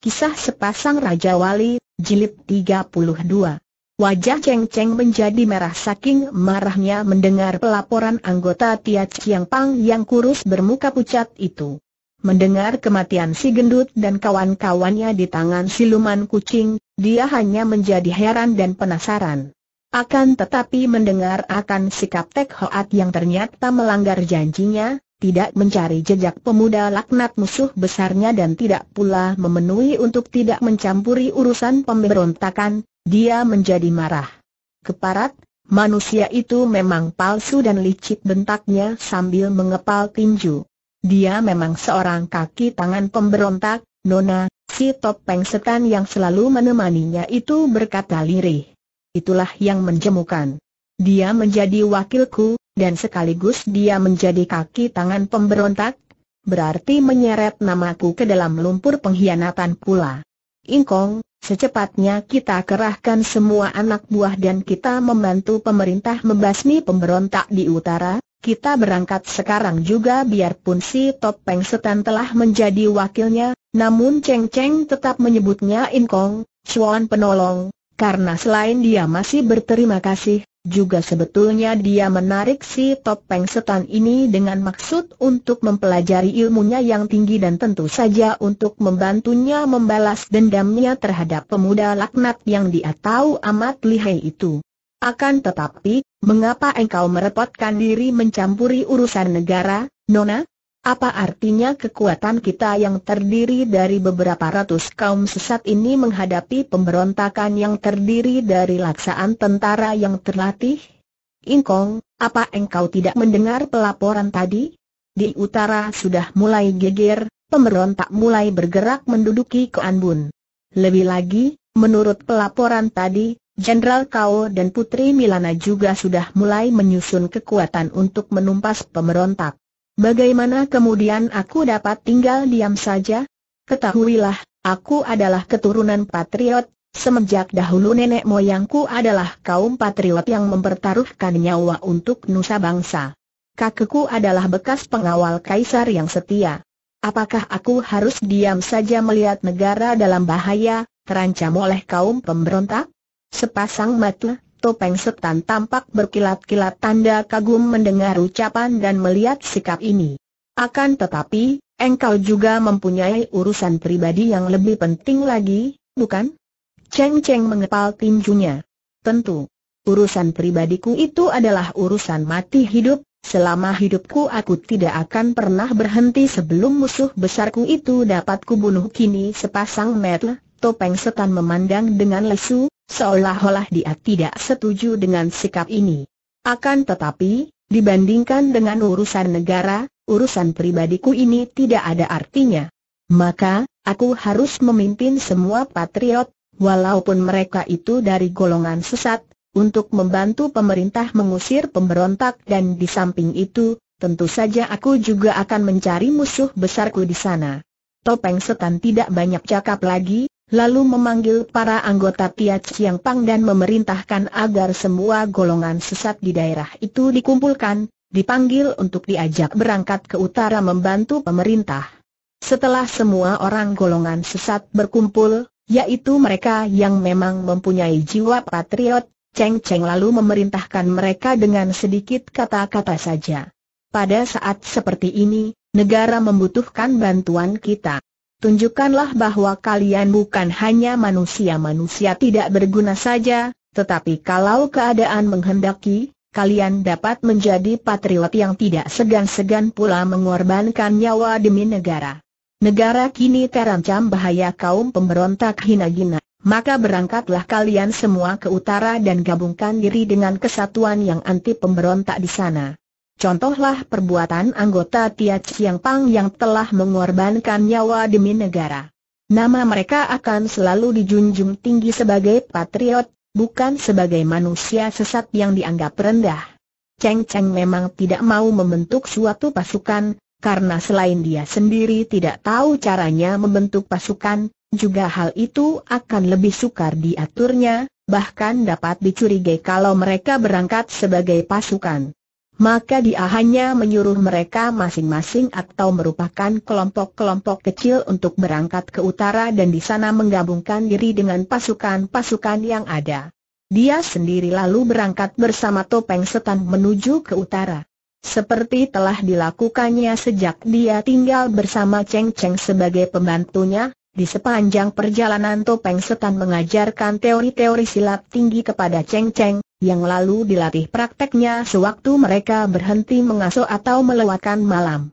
Kisah Sepasang Raja Wali, Jilid 32 Wajah Cheng Cheng menjadi merah saking marahnya mendengar pelaporan anggota Tia Chiang Pang yang kurus bermuka pucat itu. Mendengar kematian si gendut dan kawan-kawannya di tangan siluman kucing, dia hanya menjadi heran dan penasaran. Akan tetapi mendengar akan sikap Tek Hoat yang ternyata melanggar janjinya, tidak mencari jejak pemuda laknat musuh besarnya dan tidak pula memenuhi untuk tidak mencampuri urusan pemberontakan, dia menjadi marah. Keparat, manusia itu memang palsu dan licik bentaknya sambil mengepal tinju. Dia memang seorang kaki tangan pemberontak, Nona, si topeng setan yang selalu menemaninya itu berkata lirih. Itulah yang menjemukan. Dia menjadi wakilku, dan sekaligus dia menjadi kaki tangan pemberontak, berarti menyeret namaku ke dalam lumpur pengkhianatan pula. Ingkong, secepatnya kita kerahkan semua anak buah dan kita membantu pemerintah membasmi pemberontak di utara, kita berangkat sekarang juga biarpun si Topeng Setan telah menjadi wakilnya, namun Cheng Cheng tetap menyebutnya Inkong, Chuan penolong, karena selain dia masih berterima kasih, juga sebetulnya dia menarik si topeng setan ini dengan maksud untuk mempelajari ilmunya yang tinggi dan tentu saja untuk membantunya membalas dendamnya terhadap pemuda laknat yang dia tahu amat lihai itu. Akan tetapi, mengapa engkau merepotkan diri mencampuri urusan negara, Nona? Apa artinya kekuatan kita yang terdiri dari beberapa ratus kaum sesat ini menghadapi pemberontakan yang terdiri dari laksaan tentara yang terlatih? Ingkong, apa engkau tidak mendengar pelaporan tadi? Di utara sudah mulai geger, pemberontak mulai bergerak menduduki Keanbun. Lebih lagi, menurut pelaporan tadi, Jenderal Kao dan Putri Milana juga sudah mulai menyusun kekuatan untuk menumpas pemberontak. Bagaimana kemudian aku dapat tinggal diam saja? Ketahuilah, aku adalah keturunan patriot, semenjak dahulu nenek moyangku adalah kaum patriot yang mempertaruhkan nyawa untuk nusa bangsa. Kakekku adalah bekas pengawal kaisar yang setia. Apakah aku harus diam saja melihat negara dalam bahaya, terancam oleh kaum pemberontak? Sepasang mata Topeng setan tampak berkilat-kilat tanda kagum mendengar ucapan dan melihat sikap ini. Akan tetapi, engkau juga mempunyai urusan pribadi yang lebih penting lagi, bukan? Cheng Cheng mengepal tinjunya. Tentu. Urusan pribadiku itu adalah urusan mati hidup, selama hidupku aku tidak akan pernah berhenti sebelum musuh besarku itu dapat kubunuh kini sepasang metel, topeng setan memandang dengan lesu, seolah-olah dia tidak setuju dengan sikap ini. Akan tetapi, dibandingkan dengan urusan negara, urusan pribadiku ini tidak ada artinya. Maka, aku harus memimpin semua patriot, walaupun mereka itu dari golongan sesat, untuk membantu pemerintah mengusir pemberontak dan di samping itu, tentu saja aku juga akan mencari musuh besarku di sana. Topeng setan tidak banyak cakap lagi, lalu memanggil para anggota Tia yang Pang dan memerintahkan agar semua golongan sesat di daerah itu dikumpulkan, dipanggil untuk diajak berangkat ke utara membantu pemerintah. Setelah semua orang golongan sesat berkumpul, yaitu mereka yang memang mempunyai jiwa patriot, Cheng Cheng lalu memerintahkan mereka dengan sedikit kata-kata saja. Pada saat seperti ini, negara membutuhkan bantuan kita tunjukkanlah bahwa kalian bukan hanya manusia-manusia tidak berguna saja, tetapi kalau keadaan menghendaki, kalian dapat menjadi patriot yang tidak segan-segan pula mengorbankan nyawa demi negara. Negara kini terancam bahaya kaum pemberontak hina-gina, maka berangkatlah kalian semua ke utara dan gabungkan diri dengan kesatuan yang anti pemberontak di sana. Contohlah perbuatan anggota Tiat Chiang Pang yang telah mengorbankan nyawa demi negara. Nama mereka akan selalu dijunjung tinggi sebagai patriot, bukan sebagai manusia sesat yang dianggap rendah. Cheng Cheng memang tidak mau membentuk suatu pasukan, karena selain dia sendiri tidak tahu caranya membentuk pasukan, juga hal itu akan lebih sukar diaturnya, bahkan dapat dicurigai kalau mereka berangkat sebagai pasukan maka dia hanya menyuruh mereka masing-masing atau merupakan kelompok-kelompok kecil untuk berangkat ke utara dan di sana menggabungkan diri dengan pasukan-pasukan yang ada. Dia sendiri lalu berangkat bersama topeng setan menuju ke utara. Seperti telah dilakukannya sejak dia tinggal bersama Cheng Cheng sebagai pembantunya, di sepanjang perjalanan topeng setan mengajarkan teori-teori silat tinggi kepada Cheng Cheng, yang lalu dilatih prakteknya sewaktu mereka berhenti mengasuh atau melewatkan malam.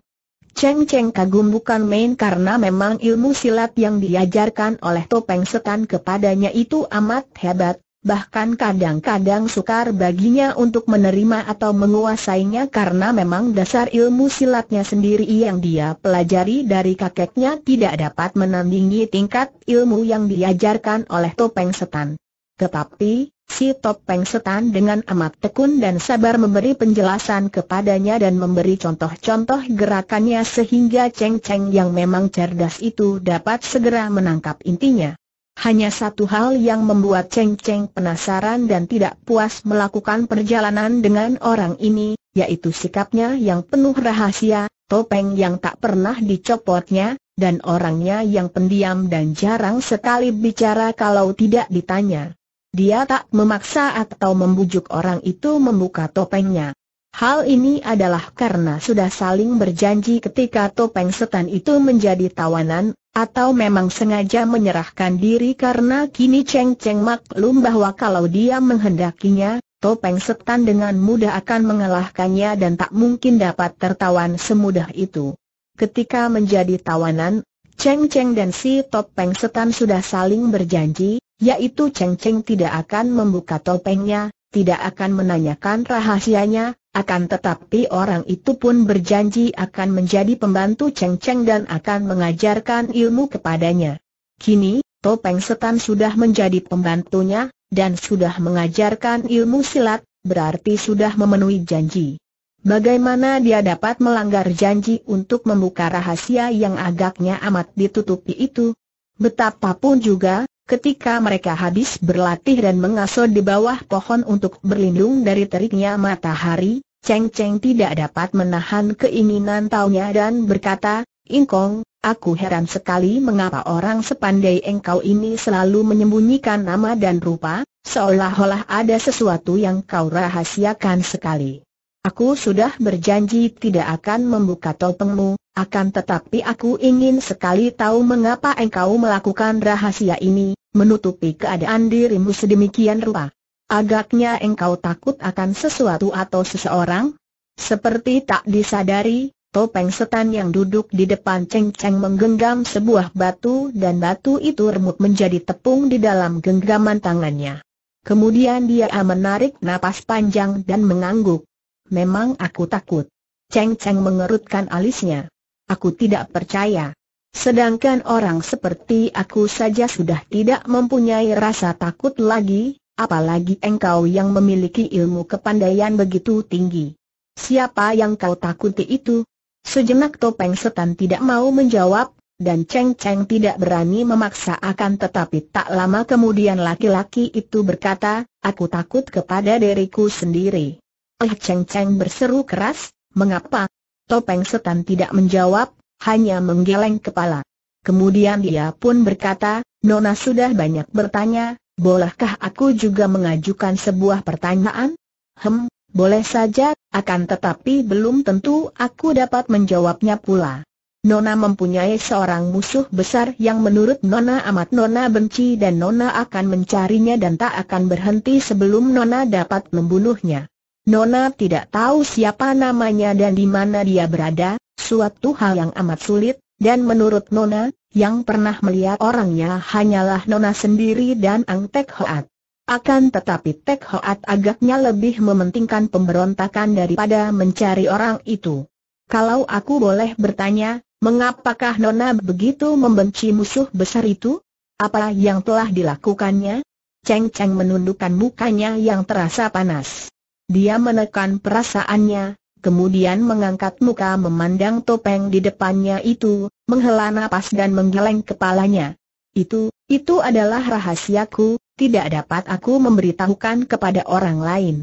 Cheng Cheng kagum bukan main karena memang ilmu silat yang diajarkan oleh Topeng Setan kepadanya itu amat hebat, bahkan kadang-kadang sukar baginya untuk menerima atau menguasainya karena memang dasar ilmu silatnya sendiri yang dia pelajari dari kakeknya tidak dapat menandingi tingkat ilmu yang diajarkan oleh Topeng Setan. Tetapi, Si Topeng Setan dengan amat tekun dan sabar memberi penjelasan kepadanya dan memberi contoh-contoh gerakannya sehingga Cheng Cheng yang memang cerdas itu dapat segera menangkap intinya. Hanya satu hal yang membuat Cheng Cheng penasaran dan tidak puas melakukan perjalanan dengan orang ini, yaitu sikapnya yang penuh rahasia, topeng yang tak pernah dicopotnya, dan orangnya yang pendiam dan jarang sekali bicara kalau tidak ditanya. Dia tak memaksa atau membujuk orang itu membuka topengnya. Hal ini adalah karena sudah saling berjanji ketika topeng setan itu menjadi tawanan, atau memang sengaja menyerahkan diri karena kini Cheng Cheng maklum bahwa kalau dia menghendakinya, topeng setan dengan mudah akan mengalahkannya dan tak mungkin dapat tertawan semudah itu. Ketika menjadi tawanan, Cheng Cheng dan si topeng setan sudah saling berjanji, yaitu Cheng Cheng tidak akan membuka topengnya, tidak akan menanyakan rahasianya, akan tetapi orang itu pun berjanji akan menjadi pembantu Cheng Cheng dan akan mengajarkan ilmu kepadanya. Kini, Topeng Setan sudah menjadi pembantunya, dan sudah mengajarkan ilmu silat, berarti sudah memenuhi janji. Bagaimana dia dapat melanggar janji untuk membuka rahasia yang agaknya amat ditutupi itu? Betapapun juga, Ketika mereka habis berlatih dan mengasuh di bawah pohon untuk berlindung dari teriknya matahari, Cheng Cheng tidak dapat menahan keinginan taunya dan berkata, Ingkong, aku heran sekali mengapa orang sepandai engkau ini selalu menyembunyikan nama dan rupa, seolah-olah ada sesuatu yang kau rahasiakan sekali. Aku sudah berjanji tidak akan membuka topengmu, akan tetapi aku ingin sekali tahu mengapa engkau melakukan rahasia ini, menutupi keadaan dirimu sedemikian rupa. Agaknya engkau takut akan sesuatu atau seseorang? Seperti tak disadari, topeng setan yang duduk di depan Cheng Cheng menggenggam sebuah batu dan batu itu remuk menjadi tepung di dalam genggaman tangannya. Kemudian dia menarik napas panjang dan mengangguk. Memang aku takut. Cheng Cheng mengerutkan alisnya. Aku tidak percaya. Sedangkan orang seperti aku saja sudah tidak mempunyai rasa takut lagi, apalagi engkau yang memiliki ilmu kepandaian begitu tinggi. Siapa yang kau takuti itu? Sejenak Topeng Setan tidak mau menjawab, dan Cheng Cheng tidak berani memaksa akan tetapi tak lama kemudian laki-laki itu berkata, aku takut kepada diriku sendiri. Li Cheng Cheng berseru keras, mengapa? Topeng setan tidak menjawab, hanya menggeleng kepala. Kemudian dia pun berkata, Nona sudah banyak bertanya, bolehkah aku juga mengajukan sebuah pertanyaan? Hem, boleh saja, akan tetapi belum tentu aku dapat menjawabnya pula. Nona mempunyai seorang musuh besar yang menurut Nona amat Nona benci dan Nona akan mencarinya dan tak akan berhenti sebelum Nona dapat membunuhnya. Nona tidak tahu siapa namanya dan di mana dia berada, suatu hal yang amat sulit, dan menurut Nona, yang pernah melihat orangnya hanyalah Nona sendiri dan Ang Tek Hoat. Akan tetapi Tek Hoat agaknya lebih mementingkan pemberontakan daripada mencari orang itu. Kalau aku boleh bertanya, mengapakah Nona begitu membenci musuh besar itu? Apa yang telah dilakukannya? Ceng Ceng menundukkan mukanya yang terasa panas. Dia menekan perasaannya, kemudian mengangkat muka memandang topeng di depannya itu, menghela napas dan menggeleng kepalanya. Itu, itu adalah rahasiaku, tidak dapat aku memberitahukan kepada orang lain.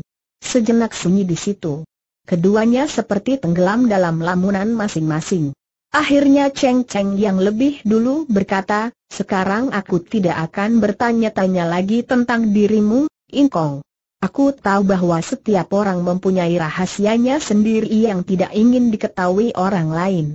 Sejenak sunyi di situ. Keduanya seperti tenggelam dalam lamunan masing-masing. Akhirnya Cheng Cheng yang lebih dulu berkata, sekarang aku tidak akan bertanya-tanya lagi tentang dirimu, Inkong. Aku tahu bahwa setiap orang mempunyai rahasianya sendiri yang tidak ingin diketahui orang lain.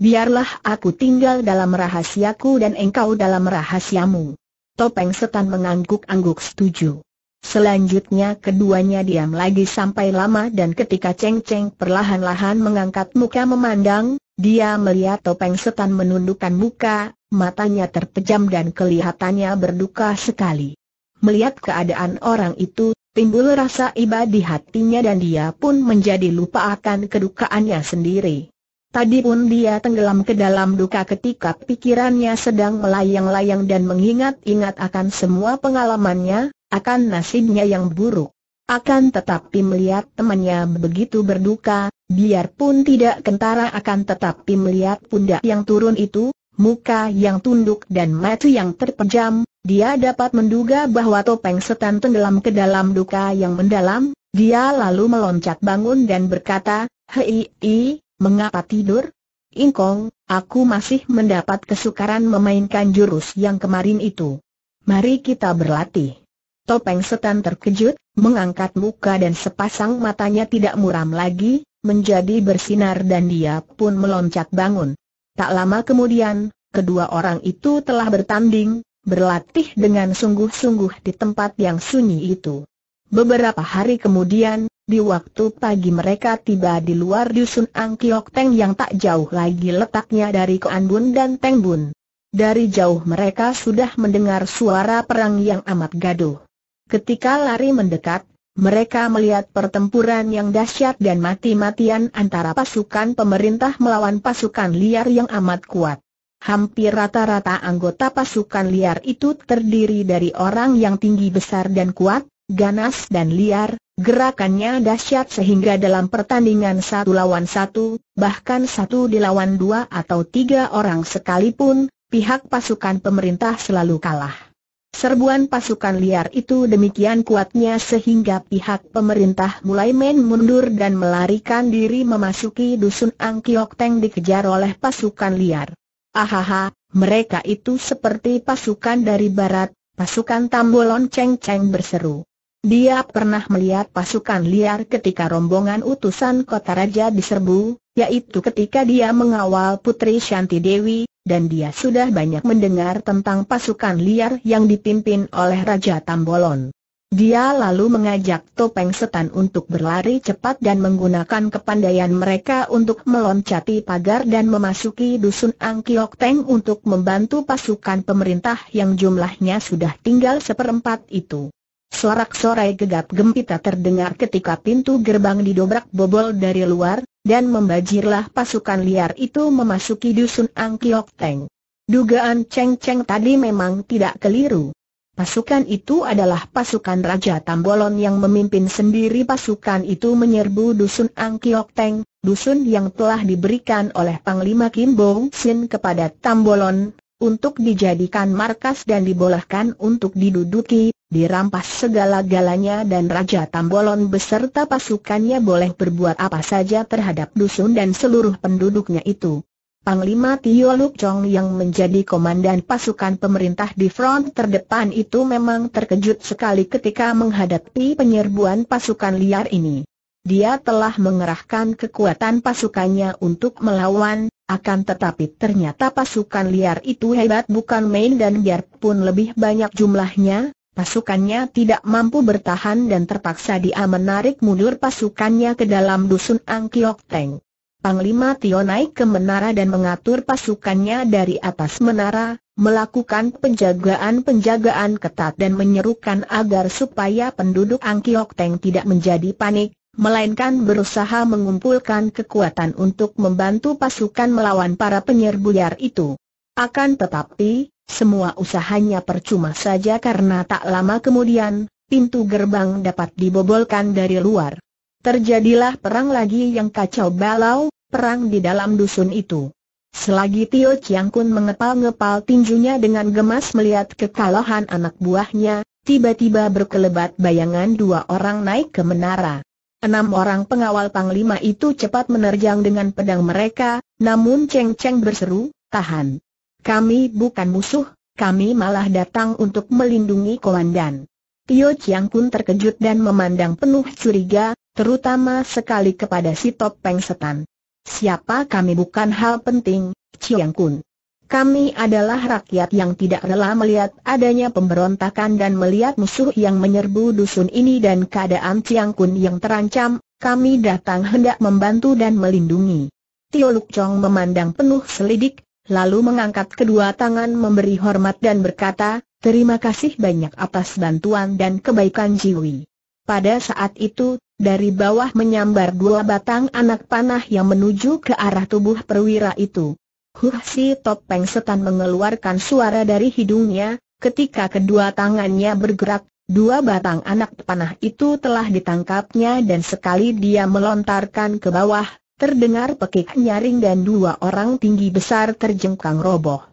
Biarlah aku tinggal dalam rahasiaku dan engkau dalam rahasiamu. Topeng setan mengangguk-angguk setuju. Selanjutnya keduanya diam lagi sampai lama dan ketika Cheng Cheng perlahan-lahan mengangkat muka memandang, dia melihat topeng setan menundukkan muka, matanya terpejam dan kelihatannya berduka sekali. Melihat keadaan orang itu, timbul rasa iba di hatinya dan dia pun menjadi lupa akan kedukaannya sendiri. Tadi pun dia tenggelam ke dalam duka ketika pikirannya sedang melayang-layang dan mengingat-ingat akan semua pengalamannya, akan nasibnya yang buruk. Akan tetapi melihat temannya begitu berduka, biarpun tidak kentara akan tetapi melihat pundak yang turun itu, muka yang tunduk dan mata yang terpejam, dia dapat menduga bahwa topeng setan tenggelam ke dalam duka yang mendalam, dia lalu meloncat bangun dan berkata, Hei, i, mengapa tidur? Inkong, aku masih mendapat kesukaran memainkan jurus yang kemarin itu. Mari kita berlatih. Topeng setan terkejut, mengangkat muka dan sepasang matanya tidak muram lagi, menjadi bersinar dan dia pun meloncat bangun. Tak lama kemudian, kedua orang itu telah bertanding, berlatih dengan sungguh-sungguh di tempat yang sunyi itu. Beberapa hari kemudian, di waktu pagi mereka tiba di luar dusun Angkiok Teng yang tak jauh lagi letaknya dari Koanbun dan Tengbun. Dari jauh mereka sudah mendengar suara perang yang amat gaduh. Ketika lari mendekat, mereka melihat pertempuran yang dahsyat dan mati-matian antara pasukan pemerintah melawan pasukan liar yang amat kuat. Hampir rata-rata anggota pasukan liar itu terdiri dari orang yang tinggi besar dan kuat, ganas dan liar, gerakannya dahsyat sehingga dalam pertandingan satu lawan satu, bahkan satu dilawan dua atau tiga orang sekalipun, pihak pasukan pemerintah selalu kalah. Serbuan pasukan liar itu demikian kuatnya sehingga pihak pemerintah mulai main mundur dan melarikan diri memasuki dusun Angkiok Teng dikejar oleh pasukan liar. Ahaha, mereka itu seperti pasukan dari barat, pasukan Tambolon Cheng Cheng berseru. Dia pernah melihat pasukan liar ketika rombongan utusan kota raja diserbu, yaitu ketika dia mengawal Putri Shanti Dewi, dan dia sudah banyak mendengar tentang pasukan liar yang dipimpin oleh Raja Tambolon. Dia lalu mengajak Topeng Setan untuk berlari cepat dan menggunakan kepandaian mereka untuk meloncati pagar dan memasuki dusun Angkiok Teng untuk membantu pasukan pemerintah yang jumlahnya sudah tinggal seperempat itu. Sorak-sorai gegap gempita terdengar ketika pintu gerbang didobrak bobol dari luar, dan membajirlah pasukan liar itu memasuki dusun Angkiok Teng. Dugaan Cheng Cheng tadi memang tidak keliru. Pasukan itu adalah pasukan Raja Tambolon yang memimpin sendiri pasukan itu menyerbu dusun Angkiok Teng, dusun yang telah diberikan oleh Panglima Kim Bong Sin kepada Tambolon, untuk dijadikan markas dan dibolehkan untuk diduduki, dirampas segala-galanya dan Raja Tambolon beserta pasukannya boleh berbuat apa saja terhadap dusun dan seluruh penduduknya itu. Panglima Tio Luk Chong yang menjadi komandan pasukan pemerintah di front terdepan itu memang terkejut sekali ketika menghadapi penyerbuan pasukan liar ini. Dia telah mengerahkan kekuatan pasukannya untuk melawan, akan tetapi ternyata pasukan liar itu hebat bukan main dan biarpun lebih banyak jumlahnya, Pasukannya tidak mampu bertahan dan terpaksa dia menarik mundur pasukannya ke dalam dusun Angkiok Teng. Panglima Tio naik ke menara dan mengatur pasukannya dari atas menara, melakukan penjagaan-penjagaan ketat dan menyerukan agar supaya penduduk Angkiok Teng tidak menjadi panik, melainkan berusaha mengumpulkan kekuatan untuk membantu pasukan melawan para penyerbu liar itu. Akan tetapi, semua usahanya percuma saja karena tak lama kemudian, pintu gerbang dapat dibobolkan dari luar. Terjadilah perang lagi yang kacau balau, perang di dalam dusun itu. Selagi Tio Chiang Kun mengepal-ngepal tinjunya dengan gemas melihat kekalahan anak buahnya, tiba-tiba berkelebat bayangan dua orang naik ke menara. Enam orang pengawal panglima itu cepat menerjang dengan pedang mereka, namun Cheng Cheng berseru, tahan. Kami bukan musuh, kami malah datang untuk melindungi komandan. Tio Chiang Kun terkejut dan memandang penuh curiga, terutama sekali kepada si Topeng Setan. Siapa kami bukan hal penting, Chiang Kun. Kami adalah rakyat yang tidak rela melihat adanya pemberontakan dan melihat musuh yang menyerbu dusun ini dan keadaan Chiang Kun yang terancam, kami datang hendak membantu dan melindungi. Tio Luk Chong memandang penuh selidik, lalu mengangkat kedua tangan memberi hormat dan berkata, terima kasih banyak atas bantuan dan kebaikan Jiwi. Pada saat itu, dari bawah menyambar dua batang anak panah yang menuju ke arah tubuh perwira itu. Huh si topeng setan mengeluarkan suara dari hidungnya, ketika kedua tangannya bergerak, dua batang anak panah itu telah ditangkapnya dan sekali dia melontarkan ke bawah, Terdengar pekik nyaring dan dua orang tinggi besar terjengkang roboh.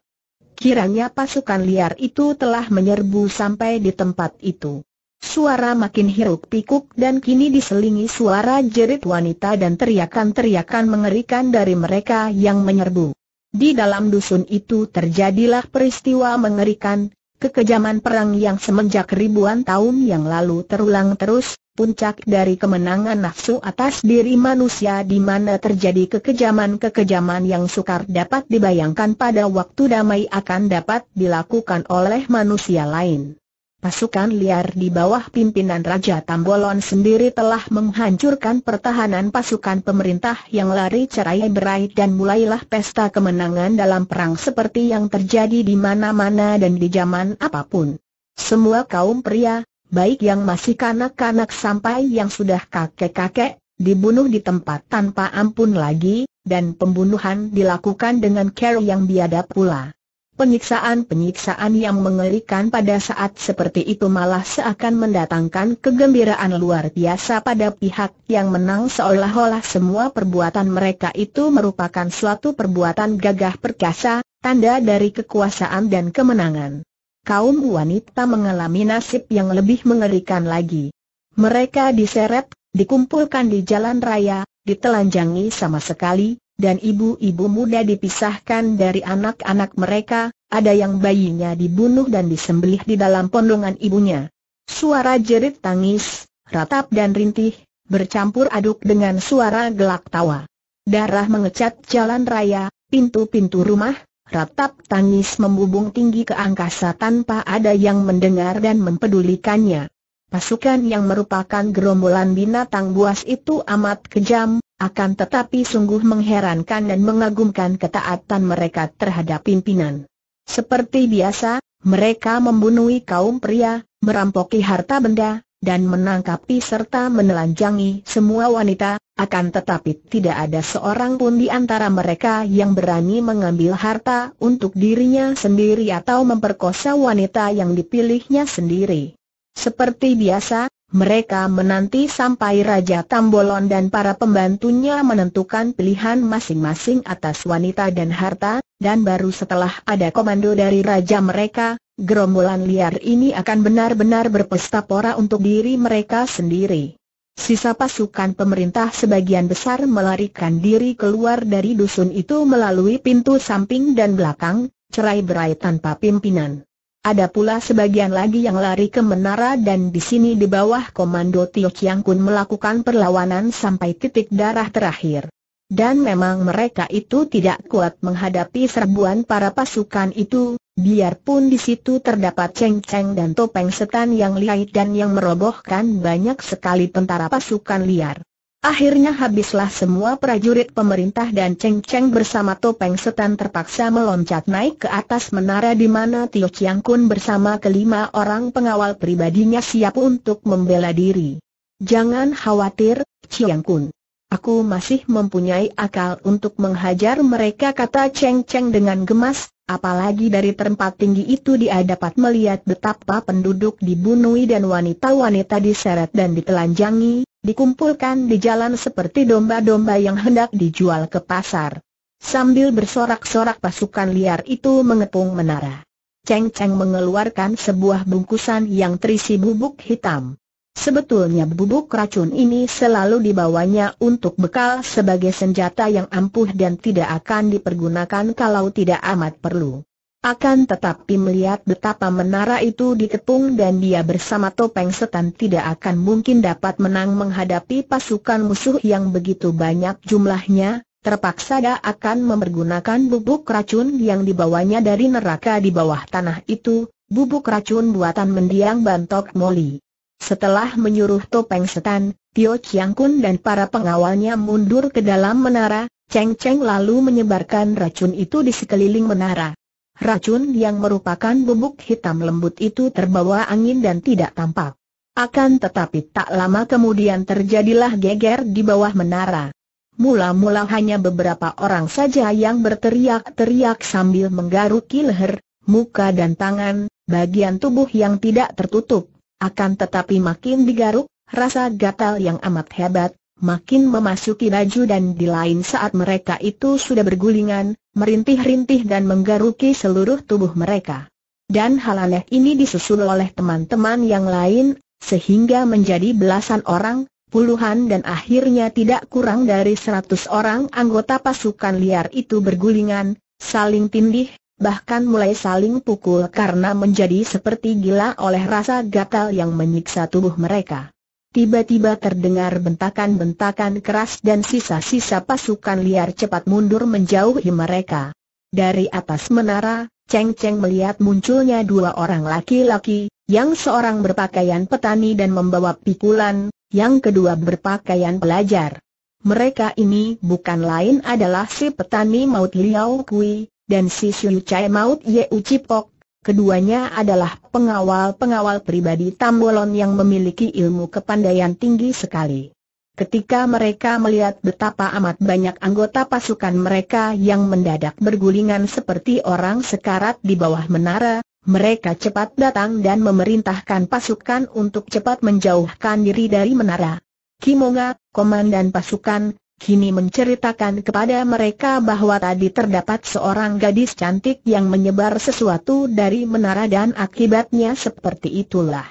Kiranya pasukan liar itu telah menyerbu sampai di tempat itu. Suara makin hiruk pikuk dan kini diselingi suara jerit wanita dan teriakan-teriakan mengerikan dari mereka yang menyerbu. Di dalam dusun itu terjadilah peristiwa mengerikan, kekejaman perang yang semenjak ribuan tahun yang lalu terulang terus, puncak dari kemenangan nafsu atas diri manusia di mana terjadi kekejaman-kekejaman yang sukar dapat dibayangkan pada waktu damai akan dapat dilakukan oleh manusia lain. Pasukan liar di bawah pimpinan Raja Tambolon sendiri telah menghancurkan pertahanan pasukan pemerintah yang lari cerai berai dan mulailah pesta kemenangan dalam perang seperti yang terjadi di mana-mana dan di zaman apapun. Semua kaum pria, baik yang masih kanak-kanak sampai yang sudah kakek-kakek, dibunuh di tempat tanpa ampun lagi, dan pembunuhan dilakukan dengan cara yang biadab pula. Penyiksaan-penyiksaan yang mengerikan pada saat seperti itu malah seakan mendatangkan kegembiraan luar biasa pada pihak yang menang seolah-olah semua perbuatan mereka itu merupakan suatu perbuatan gagah perkasa, tanda dari kekuasaan dan kemenangan kaum wanita mengalami nasib yang lebih mengerikan lagi. Mereka diseret, dikumpulkan di jalan raya, ditelanjangi sama sekali, dan ibu-ibu muda dipisahkan dari anak-anak mereka, ada yang bayinya dibunuh dan disembelih di dalam pondongan ibunya. Suara jerit tangis, ratap dan rintih, bercampur aduk dengan suara gelak tawa. Darah mengecat jalan raya, pintu-pintu rumah, Ratap tangis membubung tinggi ke angkasa tanpa ada yang mendengar dan mempedulikannya. Pasukan yang merupakan gerombolan binatang buas itu amat kejam, akan tetapi sungguh mengherankan dan mengagumkan ketaatan mereka terhadap pimpinan. Seperti biasa, mereka membunuh kaum pria, merampoki harta benda, dan menangkapi serta menelanjangi semua wanita, akan tetapi tidak ada seorang pun di antara mereka yang berani mengambil harta untuk dirinya sendiri atau memperkosa wanita yang dipilihnya sendiri. Seperti biasa, mereka menanti sampai Raja Tambolon dan para pembantunya menentukan pilihan masing-masing atas wanita dan harta, dan baru setelah ada komando dari Raja mereka, gerombolan liar ini akan benar-benar berpesta pora untuk diri mereka sendiri. Sisa pasukan pemerintah sebagian besar melarikan diri keluar dari dusun itu melalui pintu samping dan belakang, cerai berai tanpa pimpinan. Ada pula sebagian lagi yang lari ke menara dan di sini di bawah komando Tio Chiang Kun melakukan perlawanan sampai titik darah terakhir. Dan memang mereka itu tidak kuat menghadapi serbuan para pasukan itu, biarpun di situ terdapat ceng-ceng dan topeng setan yang lihat dan yang merobohkan banyak sekali tentara pasukan liar. Akhirnya habislah semua prajurit pemerintah dan Cheng Cheng bersama topeng setan terpaksa meloncat naik ke atas menara di mana Tio Chiang Kun bersama kelima orang pengawal pribadinya siap untuk membela diri. Jangan khawatir, Chiang Kun. Aku masih mempunyai akal untuk menghajar mereka kata Cheng Cheng dengan gemas, apalagi dari tempat tinggi itu dia dapat melihat betapa penduduk dibunuh dan wanita-wanita diseret dan ditelanjangi, dikumpulkan di jalan seperti domba-domba yang hendak dijual ke pasar. Sambil bersorak-sorak pasukan liar itu mengepung menara. Cheng Cheng mengeluarkan sebuah bungkusan yang terisi bubuk hitam. Sebetulnya bubuk racun ini selalu dibawanya untuk bekal sebagai senjata yang ampuh dan tidak akan dipergunakan kalau tidak amat perlu. Akan tetapi melihat betapa menara itu dikepung dan dia bersama topeng setan tidak akan mungkin dapat menang menghadapi pasukan musuh yang begitu banyak jumlahnya, terpaksa dia akan mempergunakan bubuk racun yang dibawanya dari neraka di bawah tanah itu, bubuk racun buatan mendiang bantok Moli. Setelah menyuruh topeng setan, Tio Chiang Kun dan para pengawalnya mundur ke dalam menara, Cheng Cheng lalu menyebarkan racun itu di sekeliling menara racun yang merupakan bubuk hitam lembut itu terbawa angin dan tidak tampak. Akan tetapi tak lama kemudian terjadilah geger di bawah menara. Mula-mula hanya beberapa orang saja yang berteriak-teriak sambil menggaruki leher, muka dan tangan, bagian tubuh yang tidak tertutup. Akan tetapi makin digaruk, rasa gatal yang amat hebat, makin memasuki baju dan di lain saat mereka itu sudah bergulingan, merintih-rintih dan menggaruki seluruh tubuh mereka. Dan hal aneh ini disusul oleh teman-teman yang lain, sehingga menjadi belasan orang, puluhan dan akhirnya tidak kurang dari seratus orang anggota pasukan liar itu bergulingan, saling tindih, bahkan mulai saling pukul karena menjadi seperti gila oleh rasa gatal yang menyiksa tubuh mereka. Tiba-tiba terdengar bentakan-bentakan keras dan sisa-sisa pasukan liar cepat mundur menjauhi mereka. Dari atas menara, Cheng Cheng melihat munculnya dua orang laki-laki, yang seorang berpakaian petani dan membawa pikulan, yang kedua berpakaian pelajar. Mereka ini bukan lain adalah si petani maut Liao Kui, dan si Siu Chai maut Ye Ucipok, Keduanya adalah pengawal-pengawal pribadi Tambolon yang memiliki ilmu kepandaian tinggi sekali. Ketika mereka melihat betapa amat banyak anggota pasukan mereka yang mendadak bergulingan seperti orang sekarat di bawah menara, mereka cepat datang dan memerintahkan pasukan untuk cepat menjauhkan diri dari menara. Kimonga, komandan pasukan, kini menceritakan kepada mereka bahwa tadi terdapat seorang gadis cantik yang menyebar sesuatu dari menara dan akibatnya seperti itulah.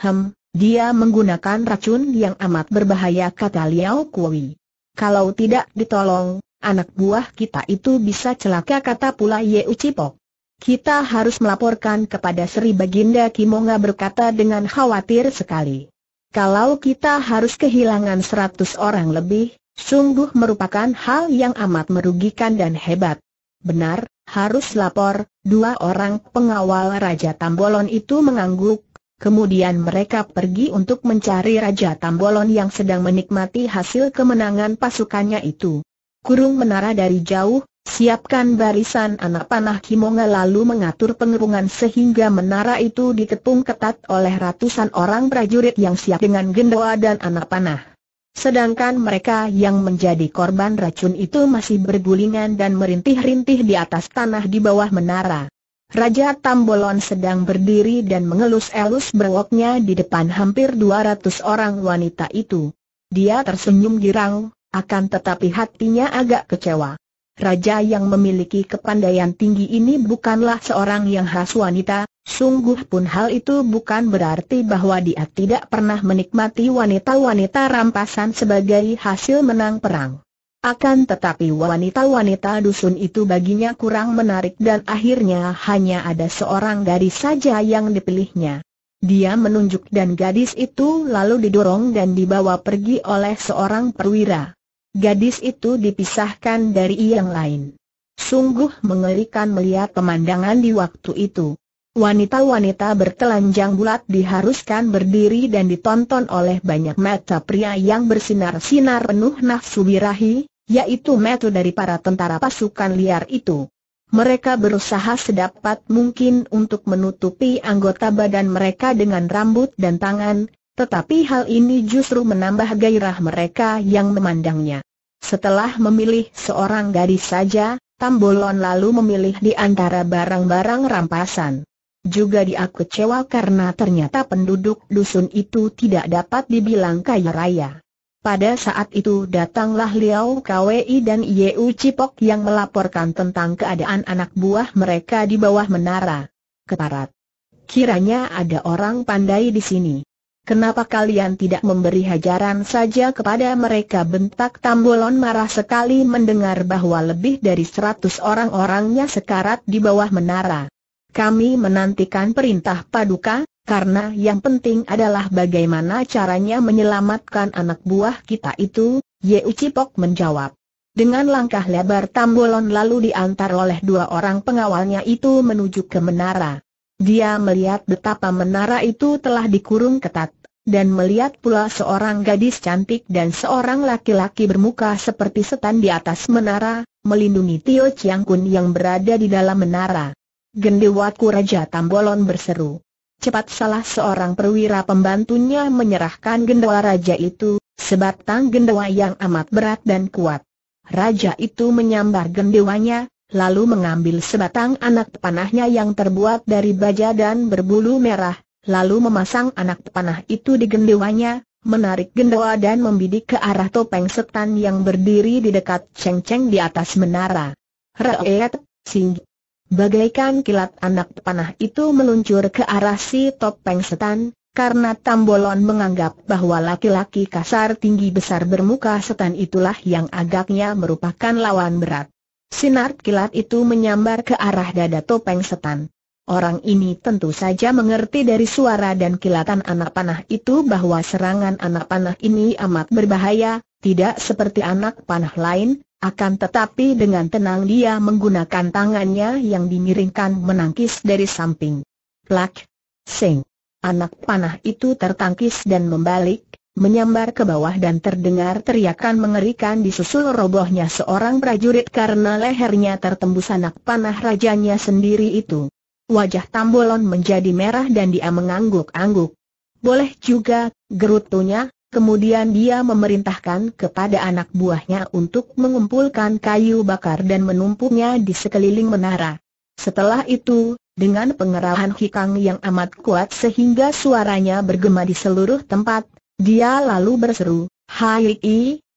Hem, dia menggunakan racun yang amat berbahaya kata Liao Kui. Kalau tidak ditolong, anak buah kita itu bisa celaka kata pula Ye Ucipok. Kita harus melaporkan kepada Sri Baginda Kimonga berkata dengan khawatir sekali. Kalau kita harus kehilangan seratus orang lebih, Sungguh merupakan hal yang amat merugikan dan hebat. Benar, harus lapor, dua orang pengawal Raja Tambolon itu mengangguk, kemudian mereka pergi untuk mencari Raja Tambolon yang sedang menikmati hasil kemenangan pasukannya itu. Kurung menara dari jauh, siapkan barisan anak panah Kimonga lalu mengatur pengerungan sehingga menara itu dikepung ketat oleh ratusan orang prajurit yang siap dengan gendoa dan anak panah. Sedangkan mereka yang menjadi korban racun itu masih bergulingan dan merintih-rintih di atas tanah di bawah menara. Raja Tambolon sedang berdiri dan mengelus-elus berwoknya di depan hampir 200 orang wanita itu. Dia tersenyum girang, akan tetapi hatinya agak kecewa. Raja yang memiliki kepandaian tinggi ini bukanlah seorang yang khas wanita, sungguh pun hal itu bukan berarti bahwa dia tidak pernah menikmati wanita-wanita rampasan sebagai hasil menang perang. Akan tetapi wanita-wanita dusun itu baginya kurang menarik dan akhirnya hanya ada seorang gadis saja yang dipilihnya. Dia menunjuk dan gadis itu lalu didorong dan dibawa pergi oleh seorang perwira gadis itu dipisahkan dari yang lain. Sungguh mengerikan melihat pemandangan di waktu itu. Wanita-wanita bertelanjang bulat diharuskan berdiri dan ditonton oleh banyak mata pria yang bersinar-sinar penuh nafsu birahi, yaitu mata dari para tentara pasukan liar itu. Mereka berusaha sedapat mungkin untuk menutupi anggota badan mereka dengan rambut dan tangan, tetapi hal ini justru menambah gairah mereka yang memandangnya. Setelah memilih seorang gadis saja, Tambolon lalu memilih di antara barang-barang rampasan. Juga dia kecewa karena ternyata penduduk dusun itu tidak dapat dibilang kaya raya. Pada saat itu datanglah Liao Kwei dan Yeu Cipok yang melaporkan tentang keadaan anak buah mereka di bawah menara. Keparat. Kiranya ada orang pandai di sini. Kenapa kalian tidak memberi hajaran saja kepada mereka bentak Tambolon marah sekali mendengar bahwa lebih dari seratus orang-orangnya sekarat di bawah menara. Kami menantikan perintah paduka, karena yang penting adalah bagaimana caranya menyelamatkan anak buah kita itu, Ye Ucipok menjawab. Dengan langkah lebar Tambolon lalu diantar oleh dua orang pengawalnya itu menuju ke menara. Dia melihat betapa menara itu telah dikurung ketat dan melihat pula seorang gadis cantik dan seorang laki-laki bermuka seperti setan di atas menara, melindungi Tio Chiang Kun yang berada di dalam menara. Gendewaku Raja Tambolon berseru. Cepat salah seorang perwira pembantunya menyerahkan gendewa raja itu, sebatang gendewa yang amat berat dan kuat. Raja itu menyambar gendewanya, lalu mengambil sebatang anak panahnya yang terbuat dari baja dan berbulu merah, lalu memasang anak panah itu di gendewanya, menarik gendewa dan membidik ke arah topeng setan yang berdiri di dekat ceng-ceng di atas menara. Reet, sing. Bagaikan kilat anak panah itu meluncur ke arah si topeng setan, karena Tambolon menganggap bahwa laki-laki kasar tinggi besar bermuka setan itulah yang agaknya merupakan lawan berat. Sinar kilat itu menyambar ke arah dada topeng setan. Orang ini tentu saja mengerti dari suara dan kilatan anak panah itu bahwa serangan anak panah ini amat berbahaya, tidak seperti anak panah lain, akan tetapi dengan tenang dia menggunakan tangannya yang dimiringkan menangkis dari samping. Plak! Sing! Anak panah itu tertangkis dan membalik, menyambar ke bawah dan terdengar teriakan mengerikan disusul robohnya seorang prajurit karena lehernya tertembus anak panah rajanya sendiri itu. Wajah Tambolon menjadi merah dan dia mengangguk-angguk. Boleh juga, gerutunya, kemudian dia memerintahkan kepada anak buahnya untuk mengumpulkan kayu bakar dan menumpuknya di sekeliling menara. Setelah itu, dengan pengerahan hikang yang amat kuat sehingga suaranya bergema di seluruh tempat, dia lalu berseru, Hai,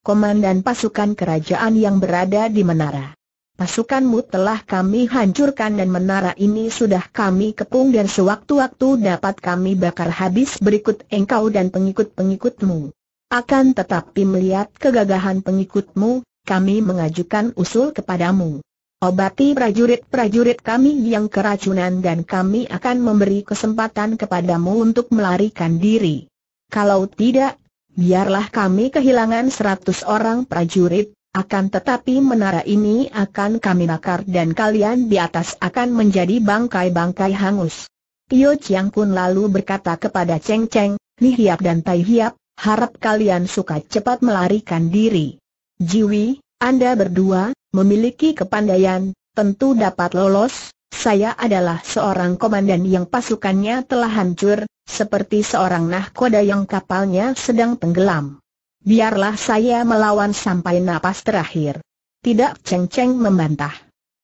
komandan pasukan kerajaan yang berada di menara. Pasukanmu telah kami hancurkan dan menara ini sudah kami kepung dan sewaktu-waktu dapat kami bakar habis berikut engkau dan pengikut-pengikutmu. Akan tetapi melihat kegagahan pengikutmu, kami mengajukan usul kepadamu. Obati prajurit-prajurit kami yang keracunan dan kami akan memberi kesempatan kepadamu untuk melarikan diri. Kalau tidak, biarlah kami kehilangan seratus orang prajurit, akan tetapi menara ini akan kami bakar dan kalian di atas akan menjadi bangkai-bangkai hangus. Tio Chiang Kun lalu berkata kepada Cheng Cheng, Li Hiap dan Tai Hiap, harap kalian suka cepat melarikan diri. Jiwi, Anda berdua, memiliki kepandaian, tentu dapat lolos, saya adalah seorang komandan yang pasukannya telah hancur, seperti seorang nahkoda yang kapalnya sedang tenggelam. Biarlah saya melawan sampai napas terakhir. Tidak Cheng Cheng membantah.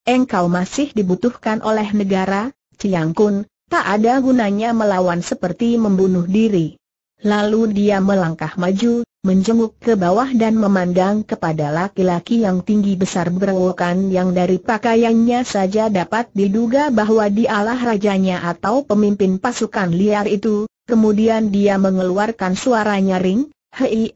Engkau masih dibutuhkan oleh negara, Ciang Kun, tak ada gunanya melawan seperti membunuh diri. Lalu dia melangkah maju, menjenguk ke bawah dan memandang kepada laki-laki yang tinggi besar berwokan yang dari pakaiannya saja dapat diduga bahwa dialah rajanya atau pemimpin pasukan liar itu, kemudian dia mengeluarkan suara nyaring, Hei,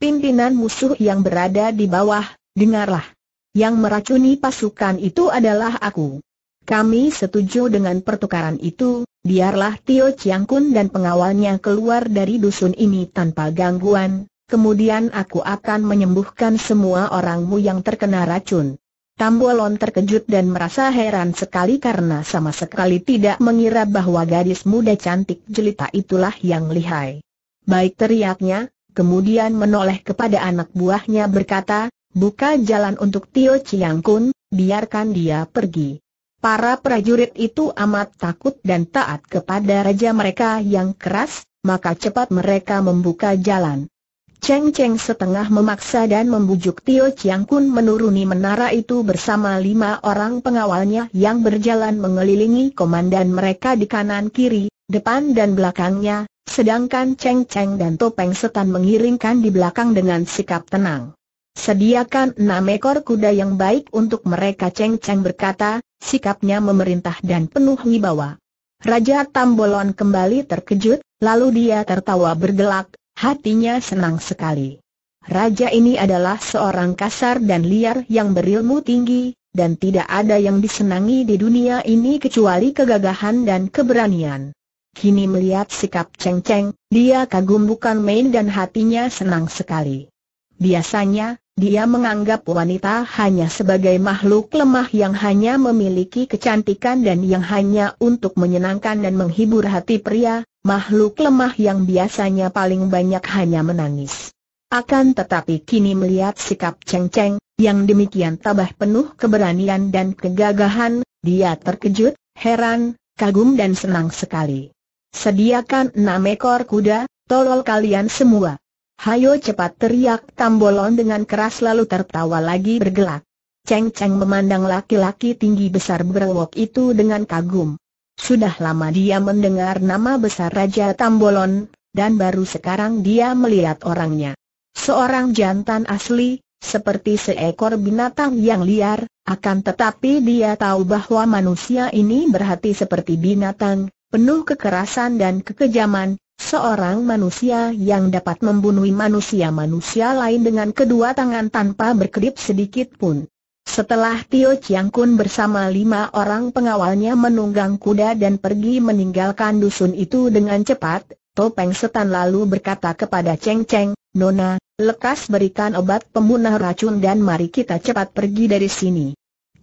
pimpinan musuh yang berada di bawah, dengarlah. Yang meracuni pasukan itu adalah aku. Kami setuju dengan pertukaran itu, biarlah Tio Chiang Kun dan pengawalnya keluar dari dusun ini tanpa gangguan, kemudian aku akan menyembuhkan semua orangmu yang terkena racun. Tambolon terkejut dan merasa heran sekali karena sama sekali tidak mengira bahwa gadis muda cantik jelita itulah yang lihai. Baik teriaknya, kemudian menoleh kepada anak buahnya berkata, buka jalan untuk Tio Chiang Kun, biarkan dia pergi. Para prajurit itu amat takut dan taat kepada raja mereka yang keras, maka cepat mereka membuka jalan. Cheng Cheng setengah memaksa dan membujuk Tio Chiang Kun menuruni menara itu bersama lima orang pengawalnya yang berjalan mengelilingi komandan mereka di kanan kiri, depan dan belakangnya, sedangkan Cheng Cheng dan Topeng Setan mengiringkan di belakang dengan sikap tenang. Sediakan enam ekor kuda yang baik untuk mereka Cheng Cheng berkata, sikapnya memerintah dan penuh wibawa. Raja Tambolon kembali terkejut, lalu dia tertawa bergelak, hatinya senang sekali. Raja ini adalah seorang kasar dan liar yang berilmu tinggi, dan tidak ada yang disenangi di dunia ini kecuali kegagahan dan keberanian. Kini melihat sikap Cheng Cheng, dia kagum bukan main dan hatinya senang sekali. Biasanya, dia menganggap wanita hanya sebagai makhluk lemah yang hanya memiliki kecantikan dan yang hanya untuk menyenangkan dan menghibur hati pria, makhluk lemah yang biasanya paling banyak hanya menangis. Akan tetapi kini melihat sikap Cheng Cheng, yang demikian tabah penuh keberanian dan kegagahan, dia terkejut, heran, kagum dan senang sekali. Sediakan enam ekor kuda, tolol kalian semua. Hayo cepat teriak Tambolon dengan keras lalu tertawa lagi bergelak. Ceng Ceng memandang laki-laki tinggi besar berwok itu dengan kagum. Sudah lama dia mendengar nama besar Raja Tambolon, dan baru sekarang dia melihat orangnya. Seorang jantan asli, seperti seekor binatang yang liar, akan tetapi dia tahu bahwa manusia ini berhati seperti binatang, penuh kekerasan dan kekejaman, seorang manusia yang dapat membunuh manusia-manusia lain dengan kedua tangan tanpa berkedip sedikit pun. Setelah Tio Chiang Kun bersama lima orang pengawalnya menunggang kuda dan pergi meninggalkan dusun itu dengan cepat, Topeng Setan lalu berkata kepada Cheng Cheng, Nona, lekas berikan obat pembunuh racun dan mari kita cepat pergi dari sini.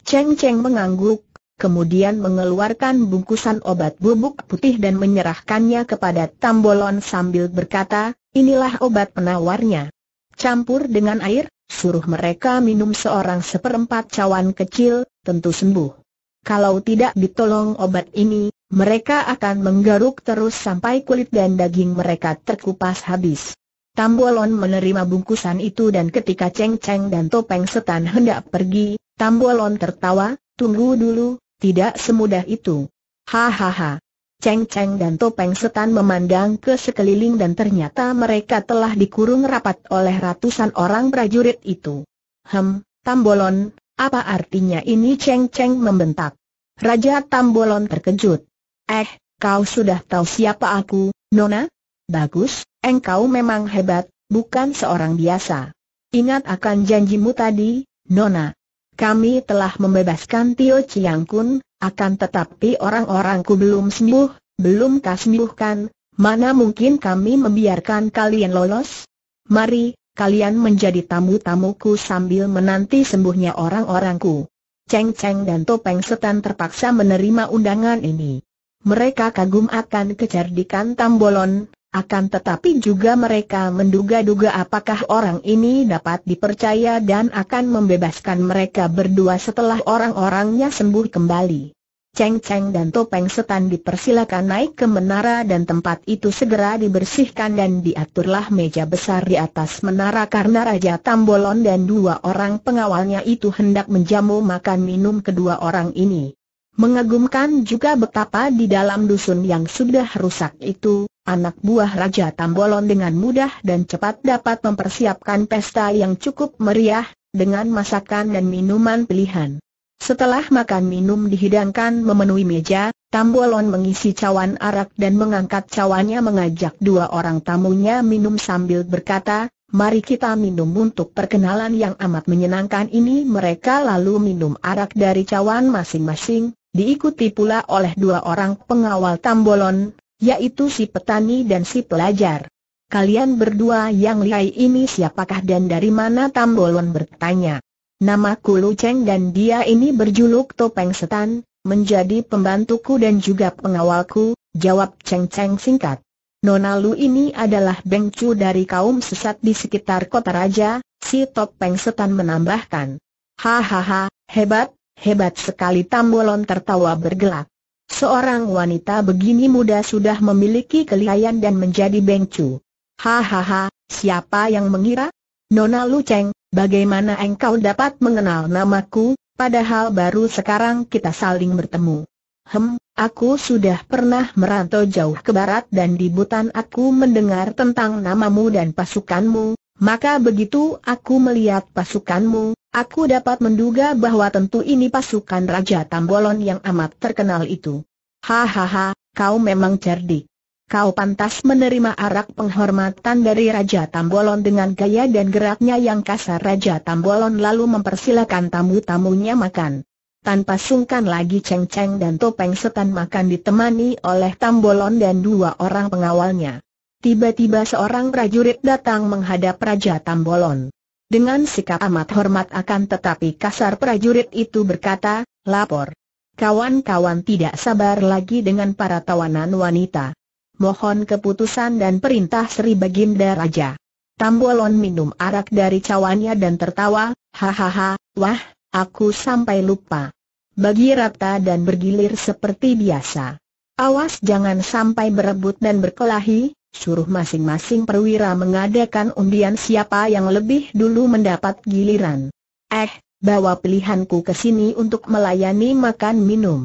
Cheng Cheng mengangguk, kemudian mengeluarkan bungkusan obat bubuk putih dan menyerahkannya kepada Tambolon sambil berkata, inilah obat penawarnya. Campur dengan air, suruh mereka minum seorang seperempat cawan kecil, tentu sembuh. Kalau tidak ditolong obat ini, mereka akan menggaruk terus sampai kulit dan daging mereka terkupas habis. Tambolon menerima bungkusan itu dan ketika Ceng Ceng dan Topeng Setan hendak pergi, Tambolon tertawa, tunggu dulu, tidak semudah itu. Hahaha. Ceng Ceng dan Topeng Setan memandang ke sekeliling dan ternyata mereka telah dikurung rapat oleh ratusan orang prajurit itu. Hem, Tambolon, apa artinya ini Ceng Ceng membentak? Raja Tambolon terkejut. Eh, kau sudah tahu siapa aku, Nona? Bagus, engkau memang hebat, bukan seorang biasa. Ingat akan janjimu tadi, Nona. Kami telah membebaskan Tio Chiang Kun, akan tetapi orang-orangku belum sembuh, belum kasmbuhkan, mana mungkin kami membiarkan kalian lolos? Mari, kalian menjadi tamu-tamuku sambil menanti sembuhnya orang-orangku. Cheng Cheng dan Topeng Setan terpaksa menerima undangan ini. Mereka kagum akan kecerdikan Tambolon, akan tetapi juga mereka menduga-duga apakah orang ini dapat dipercaya dan akan membebaskan mereka berdua setelah orang-orangnya sembuh kembali. Ceng Ceng dan Topeng Setan dipersilakan naik ke menara dan tempat itu segera dibersihkan dan diaturlah meja besar di atas menara karena Raja Tambolon dan dua orang pengawalnya itu hendak menjamu makan minum kedua orang ini. Mengagumkan juga betapa di dalam dusun yang sudah rusak itu, Anak buah Raja Tambolon dengan mudah dan cepat dapat mempersiapkan pesta yang cukup meriah, dengan masakan dan minuman pilihan. Setelah makan minum dihidangkan memenuhi meja, Tambolon mengisi cawan arak dan mengangkat cawannya mengajak dua orang tamunya minum sambil berkata, Mari kita minum untuk perkenalan yang amat menyenangkan ini Mereka lalu minum arak dari cawan masing-masing, diikuti pula oleh dua orang pengawal Tambolon, yaitu si petani dan si pelajar. Kalian berdua yang lihai ini siapakah dan dari mana Tambolon bertanya. Namaku Lu Cheng dan dia ini berjuluk Topeng Setan, menjadi pembantuku dan juga pengawalku, jawab Cheng Cheng singkat. Nona Lu ini adalah Beng dari kaum sesat di sekitar kota raja, si Topeng Setan menambahkan. Hahaha, hebat, hebat sekali Tambolon tertawa bergelak. Seorang wanita begini muda sudah memiliki kelihayan dan menjadi bengcu. Hahaha, siapa yang mengira? Nona Luceng, bagaimana engkau dapat mengenal namaku, padahal baru sekarang kita saling bertemu? Hem, aku sudah pernah merantau jauh ke barat dan di Butan aku mendengar tentang namamu dan pasukanmu, maka begitu aku melihat pasukanmu, Aku dapat menduga bahwa tentu ini pasukan Raja Tambolon yang amat terkenal itu. Hahaha, kau memang cerdik. Kau pantas menerima arak penghormatan dari Raja Tambolon dengan gaya dan geraknya yang kasar Raja Tambolon lalu mempersilakan tamu-tamunya makan. Tanpa sungkan lagi Cheng Cheng dan Topeng Setan makan ditemani oleh Tambolon dan dua orang pengawalnya. Tiba-tiba seorang prajurit datang menghadap Raja Tambolon. Dengan sikap amat hormat akan tetapi kasar prajurit itu berkata, lapor. Kawan-kawan tidak sabar lagi dengan para tawanan wanita. Mohon keputusan dan perintah Sri Baginda Raja. Tambolon minum arak dari cawannya dan tertawa, hahaha, wah, aku sampai lupa. Bagi rata dan bergilir seperti biasa. Awas jangan sampai berebut dan berkelahi, suruh masing-masing perwira mengadakan undian siapa yang lebih dulu mendapat giliran. Eh, bawa pilihanku ke sini untuk melayani makan minum.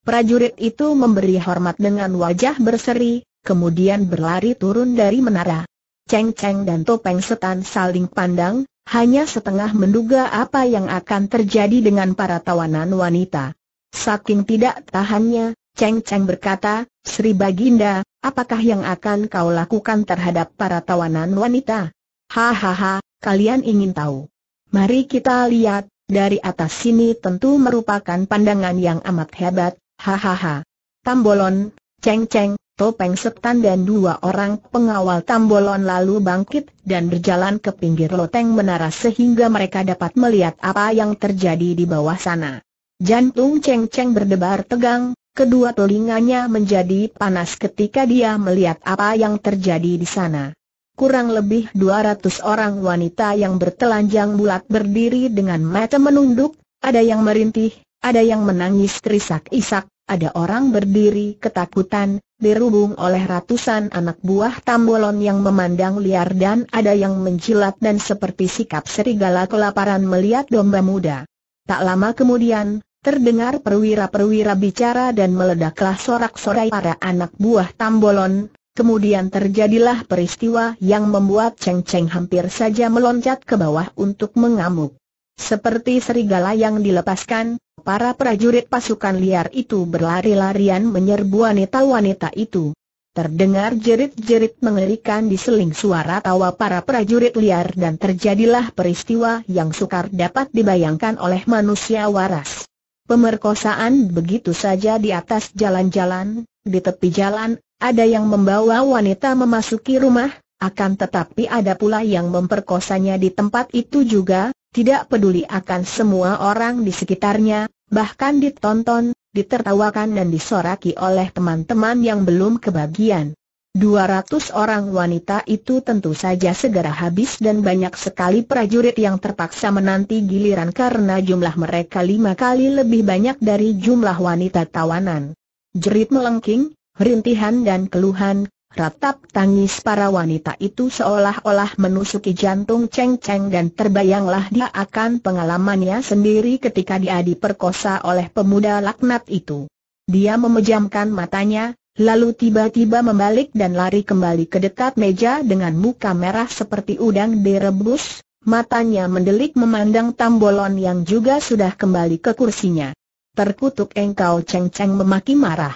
Prajurit itu memberi hormat dengan wajah berseri, kemudian berlari turun dari menara. Ceng Ceng dan Topeng Setan saling pandang, hanya setengah menduga apa yang akan terjadi dengan para tawanan wanita. Saking tidak tahannya, Cheng Cheng berkata, Sri Baginda, apakah yang akan kau lakukan terhadap para tawanan wanita? Hahaha, kalian ingin tahu. Mari kita lihat, dari atas sini tentu merupakan pandangan yang amat hebat, hahaha. Tambolon, Cheng Cheng, Topeng Setan dan dua orang pengawal Tambolon lalu bangkit dan berjalan ke pinggir loteng menara sehingga mereka dapat melihat apa yang terjadi di bawah sana. Jantung Cheng Cheng berdebar tegang, kedua telinganya menjadi panas ketika dia melihat apa yang terjadi di sana. Kurang lebih 200 orang wanita yang bertelanjang bulat berdiri dengan mata menunduk, ada yang merintih, ada yang menangis terisak-isak, ada orang berdiri ketakutan, dirubung oleh ratusan anak buah tambolon yang memandang liar dan ada yang menjilat dan seperti sikap serigala kelaparan melihat domba muda. Tak lama kemudian, Terdengar perwira-perwira bicara dan meledaklah sorak-sorai para anak buah Tambolon, kemudian terjadilah peristiwa yang membuat Cheng Cheng hampir saja meloncat ke bawah untuk mengamuk. Seperti serigala yang dilepaskan, para prajurit pasukan liar itu berlari-larian menyerbu wanita-wanita itu. Terdengar jerit-jerit mengerikan di seling suara tawa para prajurit liar dan terjadilah peristiwa yang sukar dapat dibayangkan oleh manusia waras. Pemerkosaan begitu saja di atas jalan-jalan, di tepi jalan, ada yang membawa wanita memasuki rumah, akan tetapi ada pula yang memperkosanya di tempat itu juga, tidak peduli akan semua orang di sekitarnya, bahkan ditonton, ditertawakan dan disoraki oleh teman-teman yang belum kebagian. 200 orang wanita itu tentu saja segera habis dan banyak sekali prajurit yang terpaksa menanti giliran karena jumlah mereka lima kali lebih banyak dari jumlah wanita tawanan. Jerit melengking, rintihan dan keluhan, ratap tangis para wanita itu seolah-olah menusuki jantung ceng-ceng dan terbayanglah dia akan pengalamannya sendiri ketika dia diperkosa oleh pemuda laknat itu. Dia memejamkan matanya, lalu tiba-tiba membalik dan lari kembali ke dekat meja dengan muka merah seperti udang direbus, matanya mendelik memandang Tambolon yang juga sudah kembali ke kursinya. Terkutuk engkau ceng-ceng memaki marah.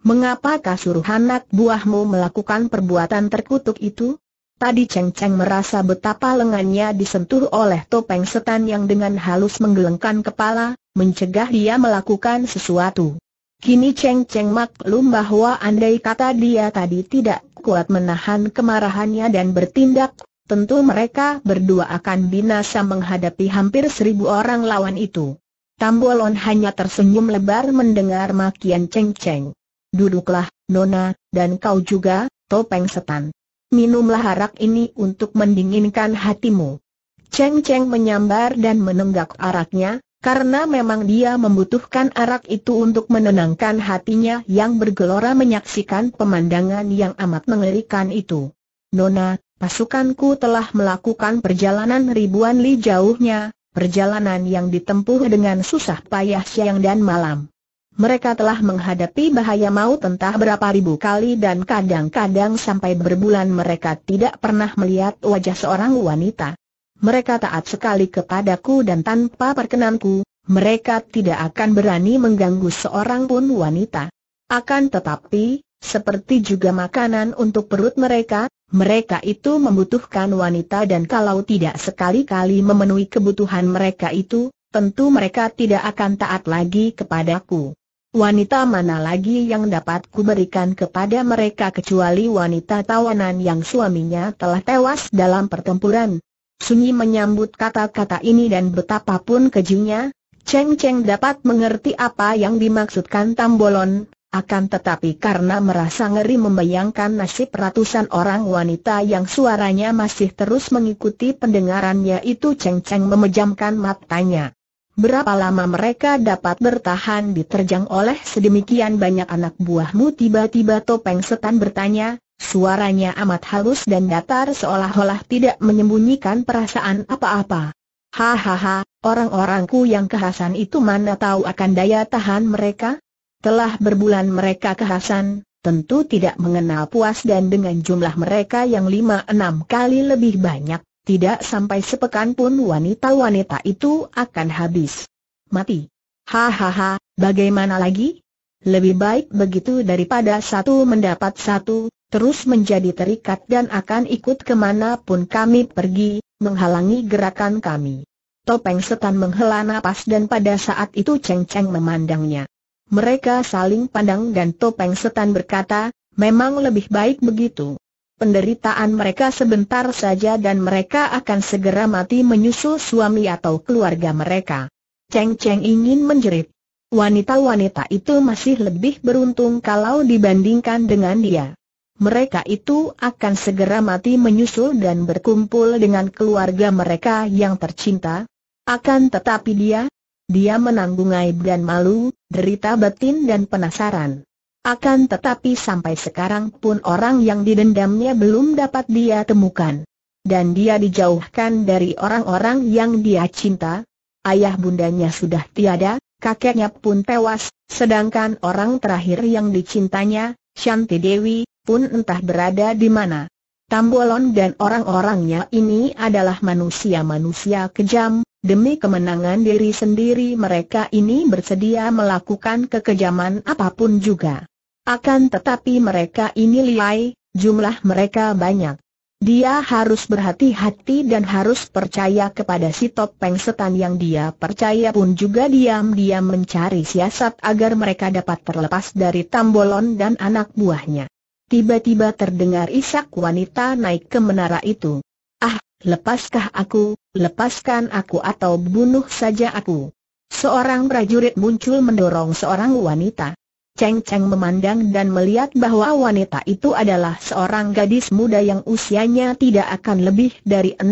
Mengapa suruh anak buahmu melakukan perbuatan terkutuk itu? Tadi Cengceng ceng merasa betapa lengannya disentuh oleh topeng setan yang dengan halus menggelengkan kepala, mencegah dia melakukan sesuatu. Kini Cheng Cheng maklum bahwa andai kata dia tadi tidak kuat menahan kemarahannya dan bertindak, tentu mereka berdua akan binasa menghadapi hampir seribu orang lawan itu. Tambolon hanya tersenyum lebar mendengar makian Cheng Cheng. Duduklah, Nona, dan kau juga, topeng setan. Minumlah arak ini untuk mendinginkan hatimu. Cheng Cheng menyambar dan menenggak araknya, karena memang dia membutuhkan arak itu untuk menenangkan hatinya yang bergelora menyaksikan pemandangan yang amat mengerikan itu. Nona, pasukanku telah melakukan perjalanan ribuan li jauhnya, perjalanan yang ditempuh dengan susah payah siang dan malam. Mereka telah menghadapi bahaya maut entah berapa ribu kali dan kadang-kadang sampai berbulan mereka tidak pernah melihat wajah seorang wanita mereka taat sekali kepadaku dan tanpa perkenanku, mereka tidak akan berani mengganggu seorang pun wanita. Akan tetapi, seperti juga makanan untuk perut mereka, mereka itu membutuhkan wanita dan kalau tidak sekali-kali memenuhi kebutuhan mereka itu, tentu mereka tidak akan taat lagi kepadaku. Wanita mana lagi yang dapat kuberikan kepada mereka kecuali wanita tawanan yang suaminya telah tewas dalam pertempuran, Sunyi menyambut kata-kata ini dan betapapun kejunya, Cheng Cheng dapat mengerti apa yang dimaksudkan Tambolon, akan tetapi karena merasa ngeri membayangkan nasib ratusan orang wanita yang suaranya masih terus mengikuti pendengarannya itu Cheng Cheng memejamkan matanya. Berapa lama mereka dapat bertahan diterjang oleh sedemikian banyak anak buahmu tiba-tiba Topeng Setan bertanya, Suaranya amat halus dan datar seolah-olah tidak menyembunyikan perasaan apa-apa. Hahaha, orang-orangku yang kehasan itu mana tahu akan daya tahan mereka? Telah berbulan mereka kehasan, tentu tidak mengenal puas dan dengan jumlah mereka yang lima enam kali lebih banyak, tidak sampai sepekan pun wanita-wanita itu akan habis. Mati. Hahaha, bagaimana lagi? Lebih baik begitu daripada satu mendapat satu, terus menjadi terikat dan akan ikut kemana pun kami pergi, menghalangi gerakan kami. Topeng setan menghela napas dan pada saat itu Cheng Cheng memandangnya. Mereka saling pandang dan topeng setan berkata, memang lebih baik begitu. Penderitaan mereka sebentar saja dan mereka akan segera mati menyusul suami atau keluarga mereka. Cheng Cheng ingin menjerit. Wanita-wanita itu masih lebih beruntung kalau dibandingkan dengan dia mereka itu akan segera mati menyusul dan berkumpul dengan keluarga mereka yang tercinta. Akan tetapi dia, dia menanggung aib dan malu, derita batin dan penasaran. Akan tetapi sampai sekarang pun orang yang didendamnya belum dapat dia temukan. Dan dia dijauhkan dari orang-orang yang dia cinta. Ayah bundanya sudah tiada, kakeknya pun tewas, sedangkan orang terakhir yang dicintanya, Shanti Dewi, pun entah berada di mana. Tambolon dan orang-orangnya ini adalah manusia-manusia kejam, demi kemenangan diri sendiri mereka ini bersedia melakukan kekejaman apapun juga. Akan tetapi mereka ini liai, jumlah mereka banyak. Dia harus berhati-hati dan harus percaya kepada si topeng setan yang dia percaya pun juga diam-diam mencari siasat agar mereka dapat terlepas dari Tambolon dan anak buahnya. Tiba-tiba terdengar isak wanita naik ke menara itu. Ah, lepaskah aku, lepaskan aku atau bunuh saja aku. Seorang prajurit muncul mendorong seorang wanita. Cheng Cheng memandang dan melihat bahwa wanita itu adalah seorang gadis muda yang usianya tidak akan lebih dari 16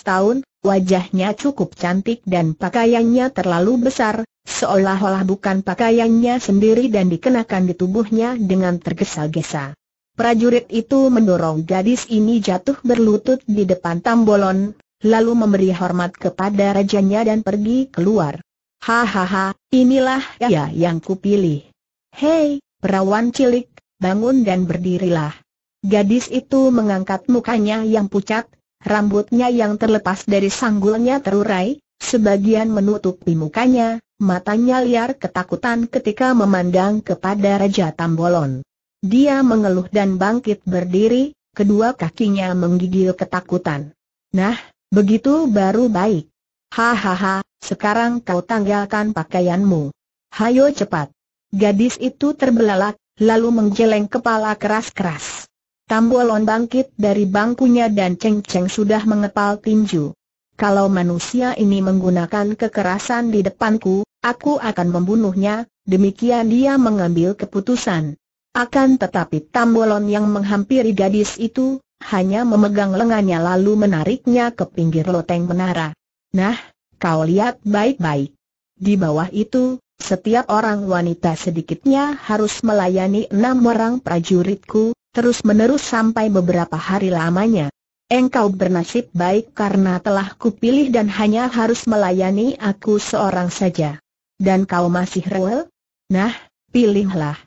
tahun, wajahnya cukup cantik dan pakaiannya terlalu besar, seolah-olah bukan pakaiannya sendiri dan dikenakan di tubuhnya dengan tergesa-gesa. Prajurit itu mendorong gadis ini jatuh berlutut di depan Tambolon, lalu memberi hormat kepada rajanya dan pergi keluar. Hahaha, inilah ya yang kupilih. Hei, perawan cilik, bangun dan berdirilah. Gadis itu mengangkat mukanya yang pucat, rambutnya yang terlepas dari sanggulnya terurai, sebagian menutupi mukanya, matanya liar ketakutan ketika memandang kepada Raja Tambolon. Dia mengeluh dan bangkit berdiri, kedua kakinya menggigil ketakutan. Nah, begitu baru baik. Hahaha, sekarang kau tanggalkan pakaianmu. Hayo cepat. Gadis itu terbelalak, lalu menggeleng kepala keras-keras. Tambolon bangkit dari bangkunya dan ceng-ceng sudah mengepal tinju. Kalau manusia ini menggunakan kekerasan di depanku, aku akan membunuhnya, demikian dia mengambil keputusan. Akan tetapi Tambolon yang menghampiri gadis itu, hanya memegang lengannya lalu menariknya ke pinggir loteng menara. Nah, kau lihat baik-baik. Di bawah itu, setiap orang wanita sedikitnya harus melayani enam orang prajuritku, terus-menerus sampai beberapa hari lamanya. Engkau bernasib baik karena telah kupilih dan hanya harus melayani aku seorang saja. Dan kau masih rewel? Nah, pilihlah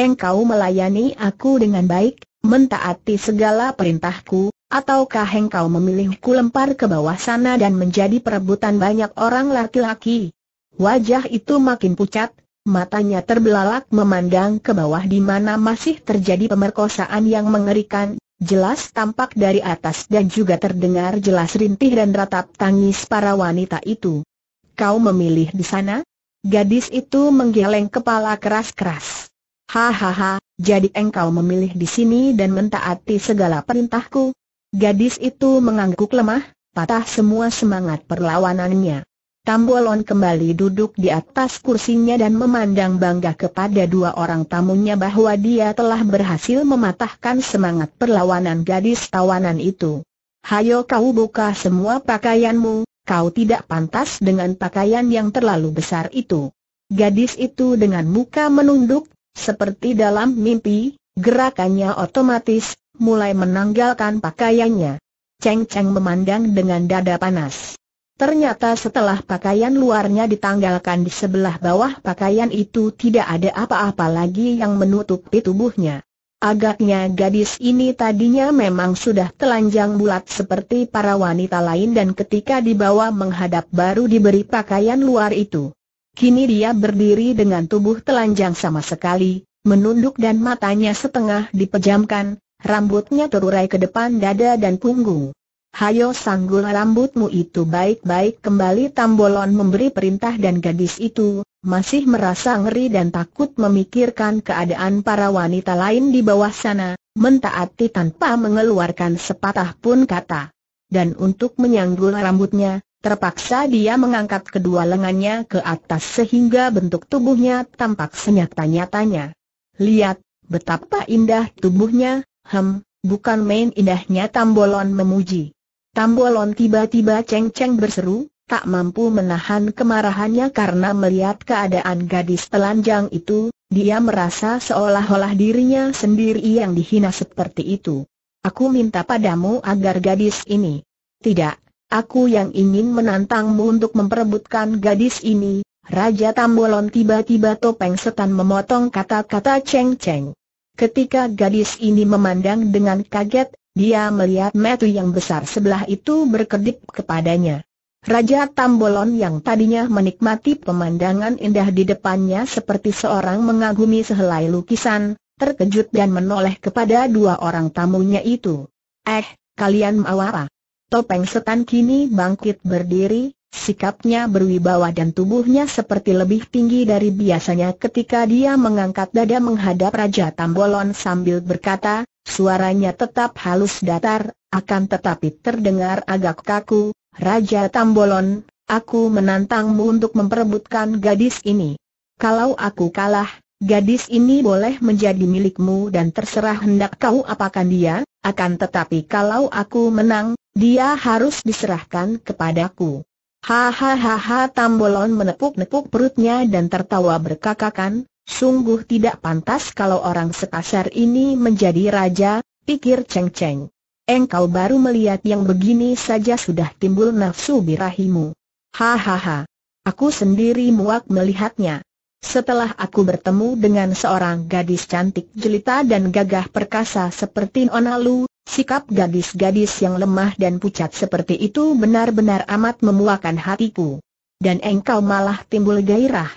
engkau melayani aku dengan baik, mentaati segala perintahku, ataukah engkau memilihku lempar ke bawah sana dan menjadi perebutan banyak orang laki-laki? Wajah itu makin pucat, matanya terbelalak memandang ke bawah di mana masih terjadi pemerkosaan yang mengerikan, Jelas tampak dari atas dan juga terdengar jelas rintih dan ratap tangis para wanita itu. Kau memilih di sana? Gadis itu menggeleng kepala keras-keras. Hahaha, jadi engkau memilih di sini dan mentaati segala perintahku? Gadis itu mengangguk lemah, patah semua semangat perlawanannya. Tambolon kembali duduk di atas kursinya dan memandang bangga kepada dua orang tamunya bahwa dia telah berhasil mematahkan semangat perlawanan gadis tawanan itu. Hayo kau buka semua pakaianmu, kau tidak pantas dengan pakaian yang terlalu besar itu. Gadis itu dengan muka menunduk, seperti dalam mimpi, gerakannya otomatis, mulai menanggalkan pakaiannya. Cheng Cheng memandang dengan dada panas. Ternyata setelah pakaian luarnya ditanggalkan di sebelah bawah pakaian itu tidak ada apa-apa lagi yang menutupi tubuhnya. Agaknya gadis ini tadinya memang sudah telanjang bulat seperti para wanita lain dan ketika dibawa menghadap baru diberi pakaian luar itu. Kini dia berdiri dengan tubuh telanjang sama sekali, menunduk dan matanya setengah dipejamkan, rambutnya terurai ke depan dada dan punggung. Hayo sanggul rambutmu itu baik-baik kembali Tambolon memberi perintah dan gadis itu, masih merasa ngeri dan takut memikirkan keadaan para wanita lain di bawah sana, mentaati tanpa mengeluarkan sepatah pun kata. Dan untuk menyanggul rambutnya, Terpaksa dia mengangkat kedua lengannya ke atas sehingga bentuk tubuhnya tampak senyata-nyatanya. Lihat, betapa indah tubuhnya, hem, bukan main indahnya Tambolon memuji. Tambolon tiba-tiba ceng-ceng berseru, tak mampu menahan kemarahannya karena melihat keadaan gadis telanjang itu, dia merasa seolah-olah dirinya sendiri yang dihina seperti itu. Aku minta padamu agar gadis ini. Tidak, Aku yang ingin menantangmu untuk memperebutkan gadis ini, Raja Tambolon tiba-tiba topeng setan memotong kata-kata Cheng Cheng. Ketika gadis ini memandang dengan kaget, dia melihat metu yang besar sebelah itu berkedip kepadanya. Raja Tambolon yang tadinya menikmati pemandangan indah di depannya seperti seorang mengagumi sehelai lukisan, terkejut dan menoleh kepada dua orang tamunya itu. Eh, kalian mau apa? Topeng setan kini bangkit berdiri, sikapnya berwibawa dan tubuhnya seperti lebih tinggi dari biasanya ketika dia mengangkat dada menghadap Raja Tambolon sambil berkata, suaranya tetap halus datar, akan tetapi terdengar agak kaku, Raja Tambolon, aku menantangmu untuk memperebutkan gadis ini. Kalau aku kalah, gadis ini boleh menjadi milikmu dan terserah hendak kau apakan dia, akan tetapi kalau aku menang, dia harus diserahkan kepadaku. Hahaha Tambolon menepuk-nepuk perutnya dan tertawa berkakakan, sungguh tidak pantas kalau orang sekasar ini menjadi raja, pikir Cheng Cheng. Engkau baru melihat yang begini saja sudah timbul nafsu birahimu. Hahaha. Aku sendiri muak melihatnya. Setelah aku bertemu dengan seorang gadis cantik jelita dan gagah perkasa seperti Onalu, sikap gadis-gadis yang lemah dan pucat seperti itu benar-benar amat memuakan hatiku. Dan engkau malah timbul gairah.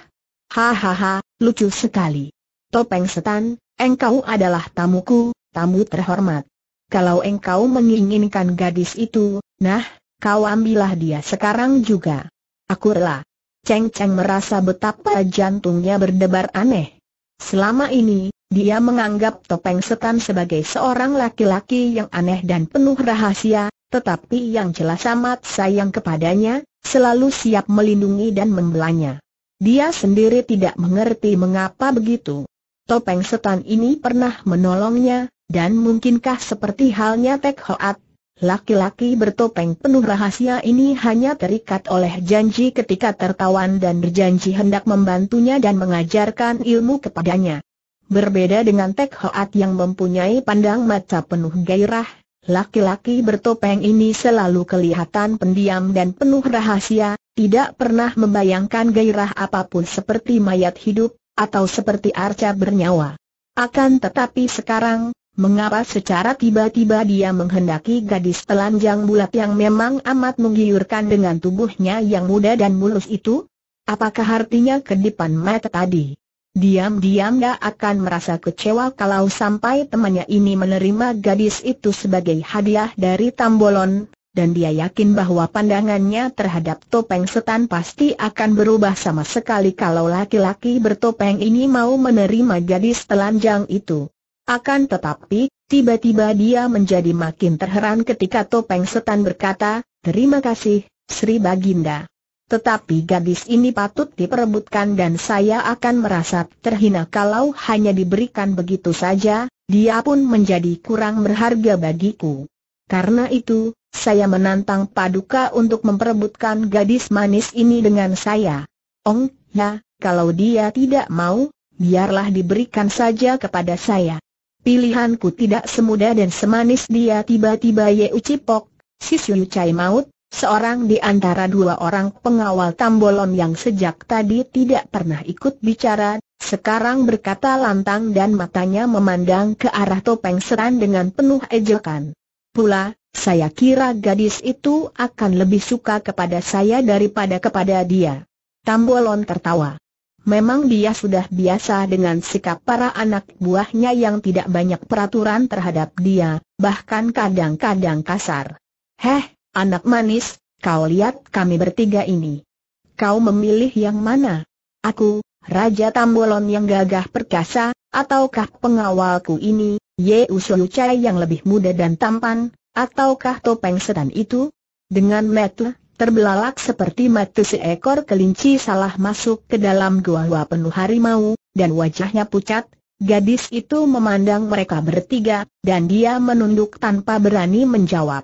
Hahaha, lucu sekali. Topeng setan, engkau adalah tamuku, tamu terhormat. Kalau engkau menginginkan gadis itu, nah, kau ambillah dia sekarang juga. Aku rela. Cheng Cheng merasa betapa jantungnya berdebar aneh. Selama ini, dia menganggap Topeng Setan sebagai seorang laki-laki yang aneh dan penuh rahasia, tetapi yang jelas amat sayang kepadanya, selalu siap melindungi dan membelanya. Dia sendiri tidak mengerti mengapa begitu. Topeng Setan ini pernah menolongnya, dan mungkinkah seperti halnya Tek Hoat, Laki-laki bertopeng penuh rahasia ini hanya terikat oleh janji ketika tertawan dan berjanji hendak membantunya dan mengajarkan ilmu kepadanya. Berbeda dengan Tek Hoat yang mempunyai pandang mata penuh gairah, laki-laki bertopeng ini selalu kelihatan pendiam dan penuh rahasia, tidak pernah membayangkan gairah apapun seperti mayat hidup, atau seperti arca bernyawa. Akan tetapi sekarang, Mengapa secara tiba-tiba dia menghendaki gadis telanjang bulat yang memang amat menggiurkan dengan tubuhnya yang muda dan mulus itu? Apakah artinya kedipan mata tadi? Diam-diam dia akan merasa kecewa kalau sampai temannya ini menerima gadis itu sebagai hadiah dari Tambolon, dan dia yakin bahwa pandangannya terhadap topeng setan pasti akan berubah sama sekali kalau laki-laki bertopeng ini mau menerima gadis telanjang itu. Akan tetapi, tiba-tiba dia menjadi makin terheran ketika Topeng Setan berkata, Terima kasih, Sri Baginda. Tetapi gadis ini patut diperebutkan dan saya akan merasa terhina kalau hanya diberikan begitu saja, dia pun menjadi kurang berharga bagiku. Karena itu, saya menantang Paduka untuk memperebutkan gadis manis ini dengan saya. Ong, ya, kalau dia tidak mau, biarlah diberikan saja kepada saya. Pilihanku tidak semudah dan semanis dia tiba-tiba Ye Ucipok, si Suyu Cai Maut, seorang di antara dua orang pengawal Tambolon yang sejak tadi tidak pernah ikut bicara, sekarang berkata lantang dan matanya memandang ke arah topeng seran dengan penuh ejekan. Pula, saya kira gadis itu akan lebih suka kepada saya daripada kepada dia. Tambolon tertawa. Memang dia sudah biasa dengan sikap para anak buahnya yang tidak banyak peraturan terhadap dia, bahkan kadang-kadang kasar. Heh, anak manis, kau lihat kami bertiga ini. Kau memilih yang mana? Aku, Raja Tambolon yang gagah perkasa, ataukah pengawalku ini, Ye Usuyu Chai yang lebih muda dan tampan, ataukah topeng setan itu? Dengan metu, Terbelalak seperti mata seekor kelinci salah masuk ke dalam gua gua penuh harimau, dan wajahnya pucat, Gadis itu memandang mereka bertiga, dan dia menunduk tanpa berani menjawab.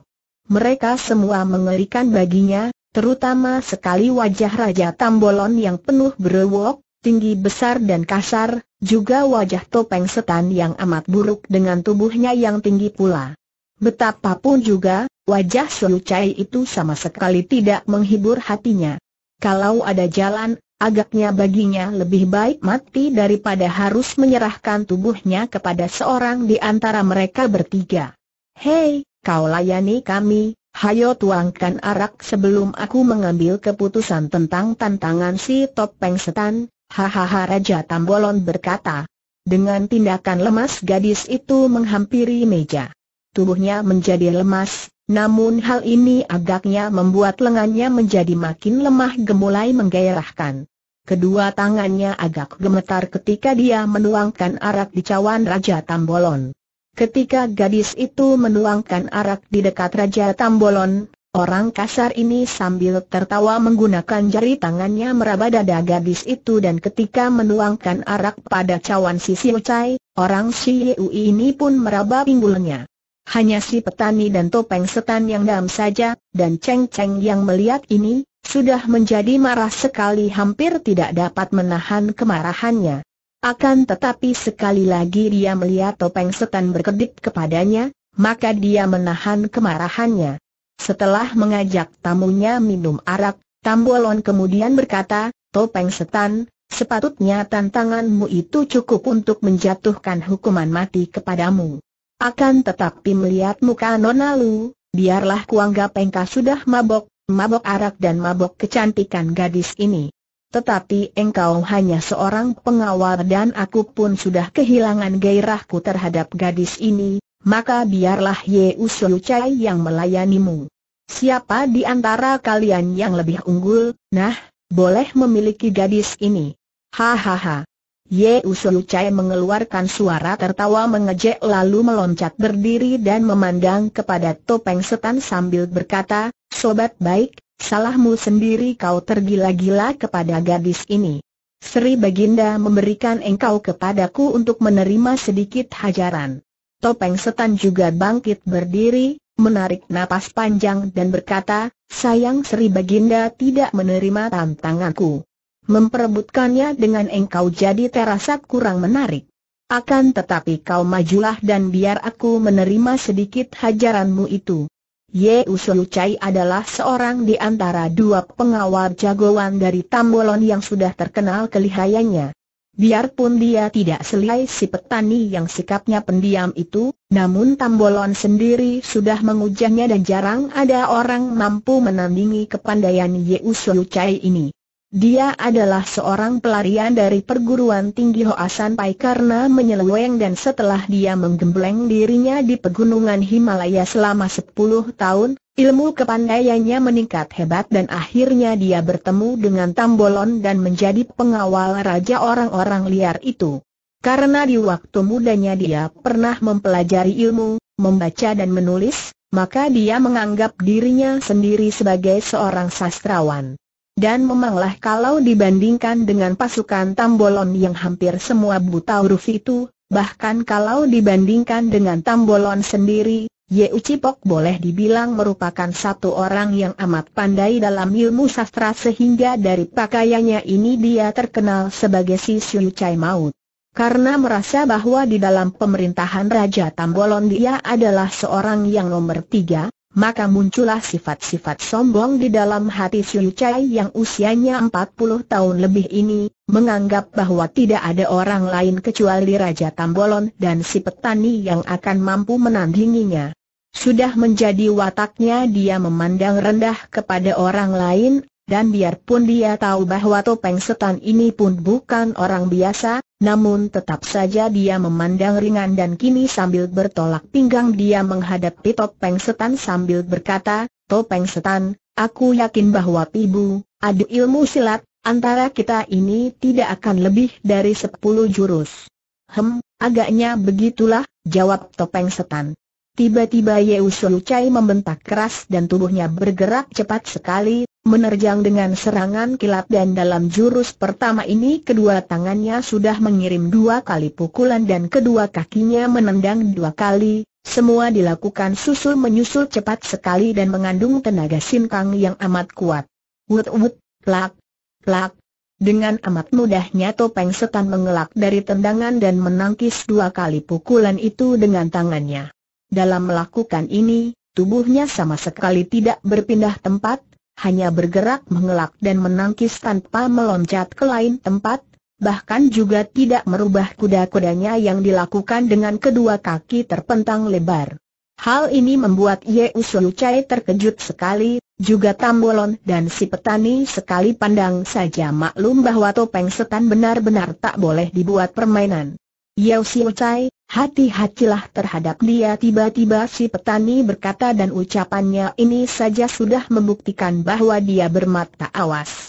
Mereka semua mengerikan baginya, terutama sekali wajah Raja Tambolon yang penuh berewok, tinggi besar dan kasar, juga wajah topeng setan yang amat buruk dengan tubuhnya yang tinggi pula. Betapapun juga, wajah Xiu Chai itu sama sekali tidak menghibur hatinya. Kalau ada jalan, agaknya baginya lebih baik mati daripada harus menyerahkan tubuhnya kepada seorang di antara mereka bertiga. Hei, kau layani kami, hayo tuangkan arak sebelum aku mengambil keputusan tentang tantangan si Topeng Setan, hahaha Raja Tambolon berkata. Dengan tindakan lemas gadis itu menghampiri meja tubuhnya menjadi lemas, namun hal ini agaknya membuat lengannya menjadi makin lemah gemulai menggairahkan. Kedua tangannya agak gemetar ketika dia menuangkan arak di cawan Raja Tambolon. Ketika gadis itu menuangkan arak di dekat Raja Tambolon, orang kasar ini sambil tertawa menggunakan jari tangannya meraba dada gadis itu dan ketika menuangkan arak pada cawan si Siu Chai, orang si Yiu ini pun meraba pinggulnya hanya si petani dan topeng setan yang dam saja, dan Cheng Cheng yang melihat ini, sudah menjadi marah sekali hampir tidak dapat menahan kemarahannya. Akan tetapi sekali lagi dia melihat topeng setan berkedip kepadanya, maka dia menahan kemarahannya. Setelah mengajak tamunya minum arak, Tambolon kemudian berkata, Topeng setan, sepatutnya tantanganmu itu cukup untuk menjatuhkan hukuman mati kepadamu. Akan tetapi melihat muka Nona Lu, biarlah kuangga pengka sudah mabok, mabok arak dan mabok kecantikan gadis ini. Tetapi engkau hanya seorang pengawal dan aku pun sudah kehilangan gairahku terhadap gadis ini, maka biarlah Ye Usul Chai yang melayanimu. Siapa di antara kalian yang lebih unggul, nah, boleh memiliki gadis ini? Hahaha. Ye Ushou Chai mengeluarkan suara tertawa mengejek lalu meloncat berdiri dan memandang kepada topeng setan sambil berkata, Sobat baik, salahmu sendiri kau tergila-gila kepada gadis ini. Sri Baginda memberikan engkau kepadaku untuk menerima sedikit hajaran. Topeng setan juga bangkit berdiri, menarik napas panjang dan berkata, sayang Sri Baginda tidak menerima tantanganku memperebutkannya dengan engkau jadi terasa kurang menarik. Akan tetapi kau majulah dan biar aku menerima sedikit hajaranmu itu. Ye Usuyu Chai adalah seorang di antara dua pengawal jagoan dari Tambolon yang sudah terkenal kelihayannya. Biarpun dia tidak selai si petani yang sikapnya pendiam itu, namun Tambolon sendiri sudah mengujahnya dan jarang ada orang mampu menandingi kepandaian Ye Usuyu Chai ini. Dia adalah seorang pelarian dari perguruan tinggi Hoasan Pai karena menyeleweng dan setelah dia menggembleng dirinya di pegunungan Himalaya selama 10 tahun, ilmu kepandaiannya meningkat hebat dan akhirnya dia bertemu dengan Tambolon dan menjadi pengawal raja orang-orang liar itu. Karena di waktu mudanya dia pernah mempelajari ilmu, membaca dan menulis, maka dia menganggap dirinya sendiri sebagai seorang sastrawan. Dan memanglah kalau dibandingkan dengan pasukan Tambolon yang hampir semua buta huruf itu, bahkan kalau dibandingkan dengan Tambolon sendiri, Ye Ucipok boleh dibilang merupakan satu orang yang amat pandai dalam ilmu sastra sehingga dari pakaiannya ini dia terkenal sebagai si Siu Chai Maut. Karena merasa bahwa di dalam pemerintahan Raja Tambolon dia adalah seorang yang nomor tiga, maka muncullah sifat-sifat sombong di dalam hati Siu Chai yang usianya 40 tahun lebih ini, menganggap bahwa tidak ada orang lain kecuali Raja Tambolon dan si petani yang akan mampu menandinginya. Sudah menjadi wataknya dia memandang rendah kepada orang lain, dan biarpun dia tahu bahwa topeng setan ini pun bukan orang biasa, namun tetap saja dia memandang ringan dan kini sambil bertolak pinggang dia menghadapi Topeng Setan sambil berkata, Topeng Setan, aku yakin bahwa ibu, adu ilmu silat, antara kita ini tidak akan lebih dari sepuluh jurus. Hem, agaknya begitulah, jawab Topeng Setan. Tiba-tiba Usul Chai membentak keras dan tubuhnya bergerak cepat sekali, menerjang dengan serangan kilat dan dalam jurus pertama ini kedua tangannya sudah mengirim dua kali pukulan dan kedua kakinya menendang dua kali, semua dilakukan susul-menyusul cepat sekali dan mengandung tenaga sinkang yang amat kuat. Wut-wut, plak, plak. Dengan amat mudahnya topeng setan mengelak dari tendangan dan menangkis dua kali pukulan itu dengan tangannya. Dalam melakukan ini, tubuhnya sama sekali tidak berpindah tempat, hanya bergerak mengelak dan menangkis tanpa meloncat ke lain tempat, bahkan juga tidak merubah kuda-kudanya yang dilakukan dengan kedua kaki terpentang lebar. Hal ini membuat Ye Usul Chai terkejut sekali, juga Tambolon dan si petani sekali pandang saja maklum bahwa topeng setan benar-benar tak boleh dibuat permainan. Yau Siu Chai, hati-hatilah terhadap dia tiba-tiba si petani berkata dan ucapannya ini saja sudah membuktikan bahwa dia bermata awas.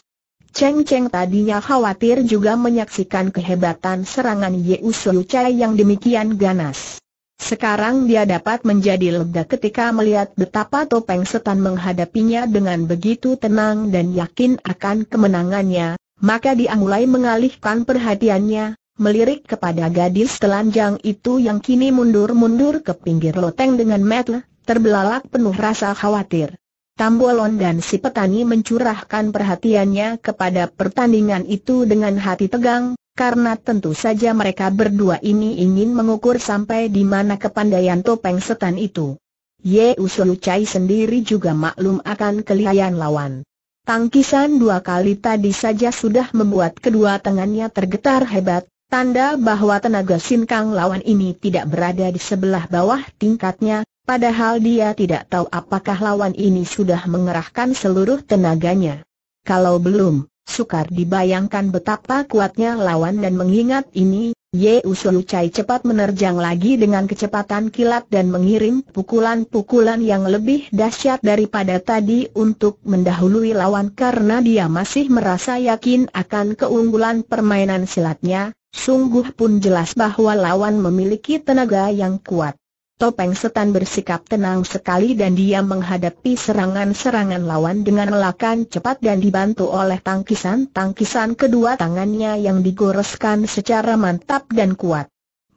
Cheng Cheng tadinya khawatir juga menyaksikan kehebatan serangan Yau Siu Chai yang demikian ganas. Sekarang dia dapat menjadi lega ketika melihat betapa topeng setan menghadapinya dengan begitu tenang dan yakin akan kemenangannya, maka dia mulai mengalihkan perhatiannya, melirik kepada gadis telanjang itu yang kini mundur-mundur ke pinggir loteng dengan metel, terbelalak penuh rasa khawatir. Tambolon dan si petani mencurahkan perhatiannya kepada pertandingan itu dengan hati tegang, karena tentu saja mereka berdua ini ingin mengukur sampai di mana kepandaian topeng setan itu. Ye Usulu Chai sendiri juga maklum akan kelihayan lawan. Tangkisan dua kali tadi saja sudah membuat kedua tangannya tergetar hebat, Tanda bahwa tenaga sinkang lawan ini tidak berada di sebelah bawah tingkatnya, padahal dia tidak tahu apakah lawan ini sudah mengerahkan seluruh tenaganya. Kalau belum, sukar dibayangkan betapa kuatnya lawan dan mengingat ini, Ye Usul Chai cepat menerjang lagi dengan kecepatan kilat dan mengirim pukulan-pukulan yang lebih dahsyat daripada tadi untuk mendahului lawan karena dia masih merasa yakin akan keunggulan permainan silatnya, Sungguh pun jelas bahwa lawan memiliki tenaga yang kuat. Topeng setan bersikap tenang sekali dan dia menghadapi serangan-serangan lawan dengan lakan cepat dan dibantu oleh tangkisan-tangkisan kedua tangannya yang digoreskan secara mantap dan kuat.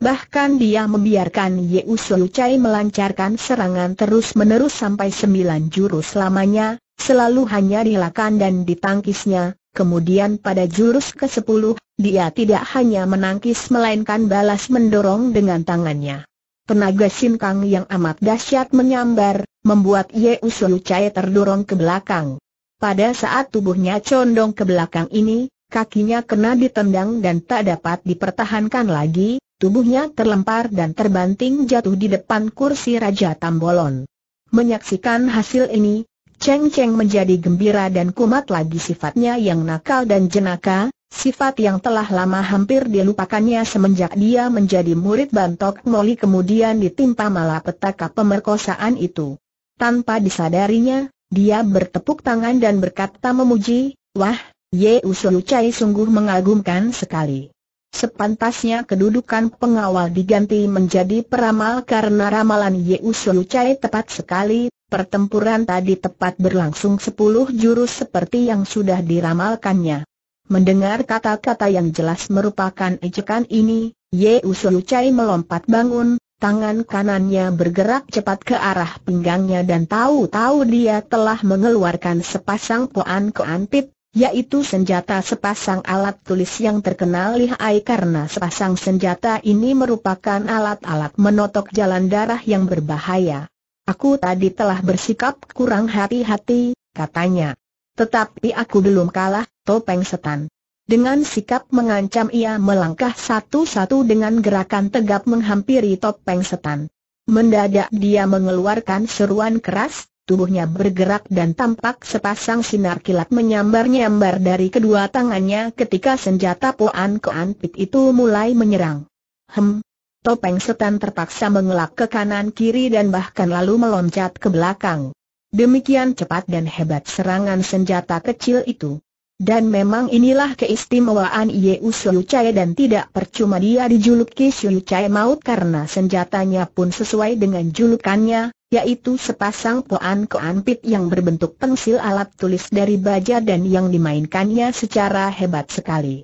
Bahkan dia membiarkan Ye Usul Chai melancarkan serangan terus-menerus sampai sembilan jurus lamanya, selalu hanya dilakan dan ditangkisnya, Kemudian pada jurus ke-10, dia tidak hanya menangkis melainkan balas mendorong dengan tangannya. Tenaga Kang yang amat dahsyat menyambar, membuat Ye Usul Chai terdorong ke belakang. Pada saat tubuhnya condong ke belakang ini, kakinya kena ditendang dan tak dapat dipertahankan lagi, tubuhnya terlempar dan terbanting jatuh di depan kursi Raja Tambolon. Menyaksikan hasil ini, Cheng Cheng menjadi gembira dan kumat lagi sifatnya yang nakal dan jenaka, sifat yang telah lama hampir dilupakannya semenjak dia menjadi murid Bantok Moli kemudian ditimpa malapetaka pemerkosaan itu. Tanpa disadarinya, dia bertepuk tangan dan berkata memuji, Wah, Ye Usul Chai sungguh mengagumkan sekali. Sepantasnya kedudukan pengawal diganti menjadi peramal karena ramalan Ye Usul Chai tepat sekali, Pertempuran tadi tepat berlangsung sepuluh jurus seperti yang sudah diramalkannya. Mendengar kata-kata yang jelas merupakan ejekan ini, Ye Usu Chai melompat bangun, tangan kanannya bergerak cepat ke arah pinggangnya dan tahu-tahu dia telah mengeluarkan sepasang poan keantit, yaitu senjata sepasang alat tulis yang terkenal lihai karena sepasang senjata ini merupakan alat-alat menotok jalan darah yang berbahaya. Aku tadi telah bersikap kurang hati-hati, katanya. Tetapi aku belum kalah, topeng setan. Dengan sikap mengancam ia melangkah satu-satu dengan gerakan tegap menghampiri topeng setan. Mendadak dia mengeluarkan seruan keras, tubuhnya bergerak dan tampak sepasang sinar kilat menyambar-nyambar dari kedua tangannya ketika senjata Poan keantik itu mulai menyerang. Hem, Topeng setan terpaksa mengelak ke kanan kiri dan bahkan lalu meloncat ke belakang. Demikian cepat dan hebat serangan senjata kecil itu. Dan memang inilah keistimewaan Yeu Siu Chai dan tidak percuma dia dijuluki Siu Chai maut karena senjatanya pun sesuai dengan julukannya, yaitu sepasang poan keanpit yang berbentuk pensil alat tulis dari baja dan yang dimainkannya secara hebat sekali.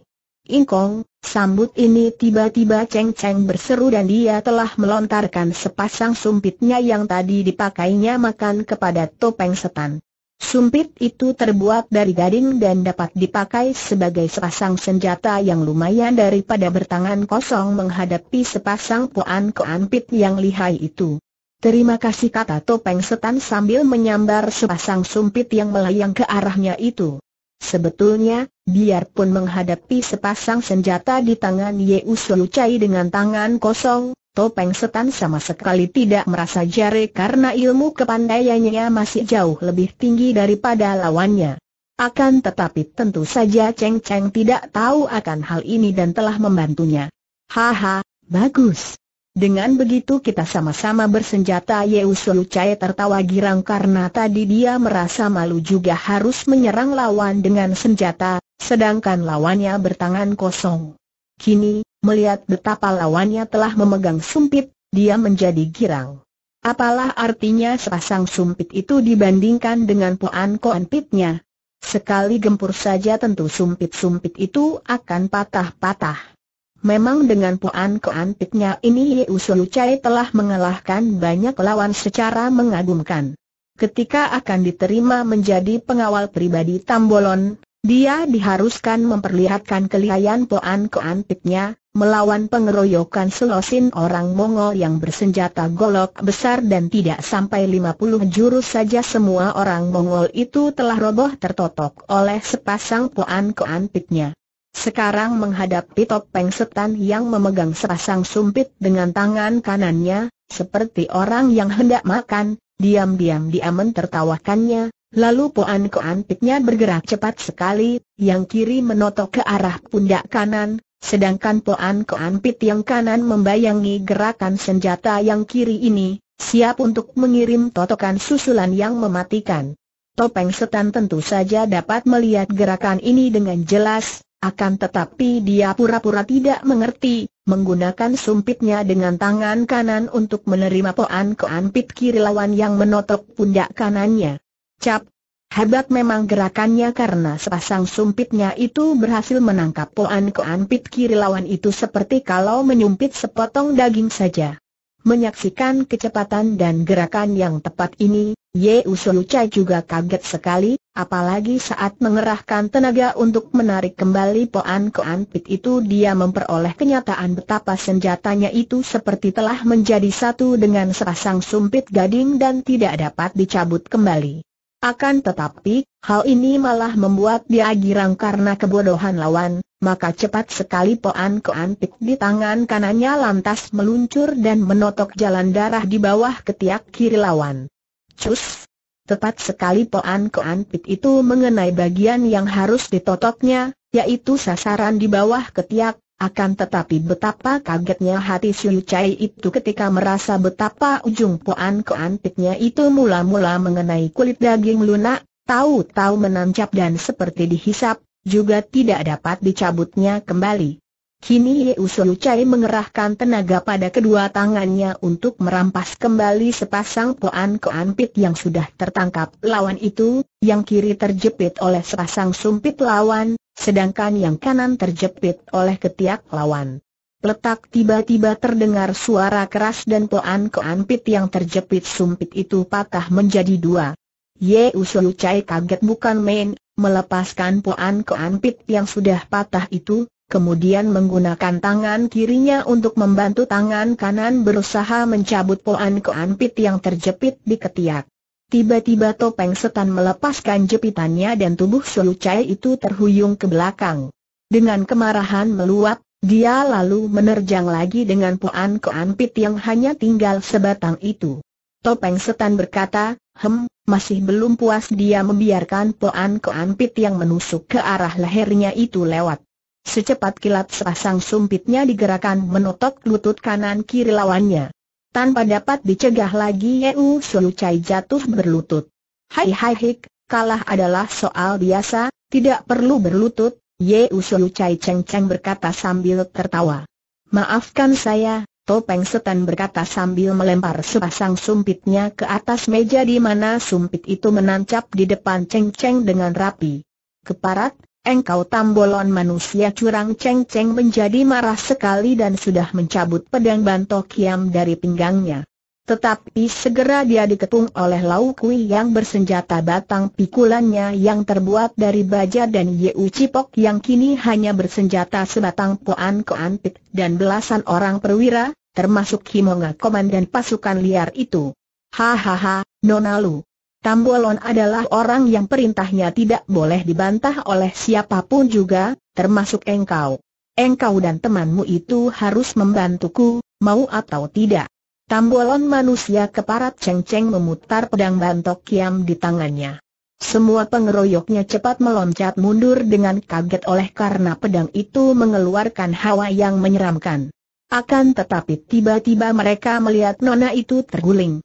Ingkong, sambut ini tiba-tiba Cheng Cheng berseru dan dia telah melontarkan sepasang sumpitnya yang tadi dipakainya makan kepada topeng setan. Sumpit itu terbuat dari gading dan dapat dipakai sebagai sepasang senjata yang lumayan daripada bertangan kosong menghadapi sepasang puan keanpit yang lihai itu. Terima kasih kata topeng setan sambil menyambar sepasang sumpit yang melayang ke arahnya itu. Sebetulnya, biarpun menghadapi sepasang senjata di tangan Ye Usu Chai dengan tangan kosong, Topeng Setan sama sekali tidak merasa jari karena ilmu kepandaiannya masih jauh lebih tinggi daripada lawannya. Akan tetapi tentu saja Cheng Cheng tidak tahu akan hal ini dan telah membantunya. Haha, bagus. Dengan begitu kita sama-sama bersenjata Yeusulu Chai tertawa girang karena tadi dia merasa malu juga harus menyerang lawan dengan senjata, sedangkan lawannya bertangan kosong. Kini, melihat betapa lawannya telah memegang sumpit, dia menjadi girang. Apalah artinya sepasang sumpit itu dibandingkan dengan poan koan pitnya. Sekali gempur saja tentu sumpit-sumpit itu akan patah-patah. Memang dengan puan keantiknya ini Ye Usul Chai telah mengalahkan banyak lawan secara mengagumkan. Ketika akan diterima menjadi pengawal pribadi Tambolon, dia diharuskan memperlihatkan kelihayan puan keantiknya, melawan pengeroyokan selosin orang Mongol yang bersenjata golok besar dan tidak sampai 50 jurus saja semua orang Mongol itu telah roboh tertotok oleh sepasang puan keantiknya. Sekarang menghadapi topeng setan yang memegang sepasang sumpit dengan tangan kanannya, seperti orang yang hendak makan, diam-diam dia tertawakannya. lalu poan keantiknya bergerak cepat sekali, yang kiri menotok ke arah pundak kanan, sedangkan poan keantik yang kanan membayangi gerakan senjata yang kiri ini, siap untuk mengirim totokan susulan yang mematikan. Topeng setan tentu saja dapat melihat gerakan ini dengan jelas, akan tetapi dia pura-pura tidak mengerti, menggunakan sumpitnya dengan tangan kanan untuk menerima poan keanpit kiri lawan yang menotok pundak kanannya. Cap! Hebat memang gerakannya karena sepasang sumpitnya itu berhasil menangkap poan keanpit kiri lawan itu seperti kalau menyumpit sepotong daging saja. Menyaksikan kecepatan dan gerakan yang tepat ini, Ye Usulucai juga kaget sekali, apalagi saat mengerahkan tenaga untuk menarik kembali Poan Koan Pit itu dia memperoleh kenyataan betapa senjatanya itu seperti telah menjadi satu dengan sepasang sumpit gading dan tidak dapat dicabut kembali. Akan tetapi, hal ini malah membuat dia girang karena kebodohan lawan, maka cepat sekali Poan Koan Pit di tangan kanannya lantas meluncur dan menotok jalan darah di bawah ketiak kiri lawan. Cus! Tepat sekali Poan Koan Pit itu mengenai bagian yang harus ditotoknya, yaitu sasaran di bawah ketiak, akan tetapi betapa kagetnya hati Siu Chai itu ketika merasa betapa ujung Poan Koan Pitnya itu mula-mula mengenai kulit daging lunak, tahu-tahu menancap dan seperti dihisap, juga tidak dapat dicabutnya kembali. Kini Ye Usuyu Chai mengerahkan tenaga pada kedua tangannya untuk merampas kembali sepasang poan keampit yang sudah tertangkap lawan itu, yang kiri terjepit oleh sepasang sumpit lawan, sedangkan yang kanan terjepit oleh ketiak lawan. Letak tiba-tiba terdengar suara keras dan poan keampit yang terjepit sumpit itu patah menjadi dua. Ye Usuyu Chai kaget bukan main, melepaskan poan keampit yang sudah patah itu, kemudian menggunakan tangan kirinya untuk membantu tangan kanan berusaha mencabut poan keanpit yang terjepit di ketiak. Tiba-tiba topeng setan melepaskan jepitannya dan tubuh Solucai itu terhuyung ke belakang. Dengan kemarahan meluap, dia lalu menerjang lagi dengan poan keanpit yang hanya tinggal sebatang itu. Topeng setan berkata, hem, masih belum puas dia membiarkan poan keanpit yang menusuk ke arah lehernya itu lewat. Secepat kilat sepasang sumpitnya digerakkan menotok lutut kanan kiri lawannya. Tanpa dapat dicegah lagi Yeu Suyu Chai jatuh berlutut. Hai hai hik, kalah adalah soal biasa, tidak perlu berlutut, Yeu Suyu Chai ceng ceng berkata sambil tertawa. Maafkan saya, Topeng Setan berkata sambil melempar sepasang sumpitnya ke atas meja di mana sumpit itu menancap di depan ceng-ceng dengan rapi. Keparat, Engkau tambolon manusia curang Cheng Cheng menjadi marah sekali dan sudah mencabut pedang bantok kiam dari pinggangnya. Tetapi segera dia diketung oleh Lau Kui yang bersenjata batang pikulannya yang terbuat dari baja dan Yeu Cipok yang kini hanya bersenjata sebatang poan keantik dan belasan orang perwira, termasuk Himonga komandan pasukan liar itu. Hahaha, Nona Lu, Tambolon adalah orang yang perintahnya tidak boleh dibantah oleh siapapun juga, termasuk engkau. Engkau dan temanmu itu harus membantuku, mau atau tidak. Tambolon manusia keparat ceng-ceng memutar pedang bantok kiam di tangannya. Semua pengeroyoknya cepat meloncat mundur dengan kaget oleh karena pedang itu mengeluarkan hawa yang menyeramkan. Akan tetapi tiba-tiba mereka melihat nona itu terguling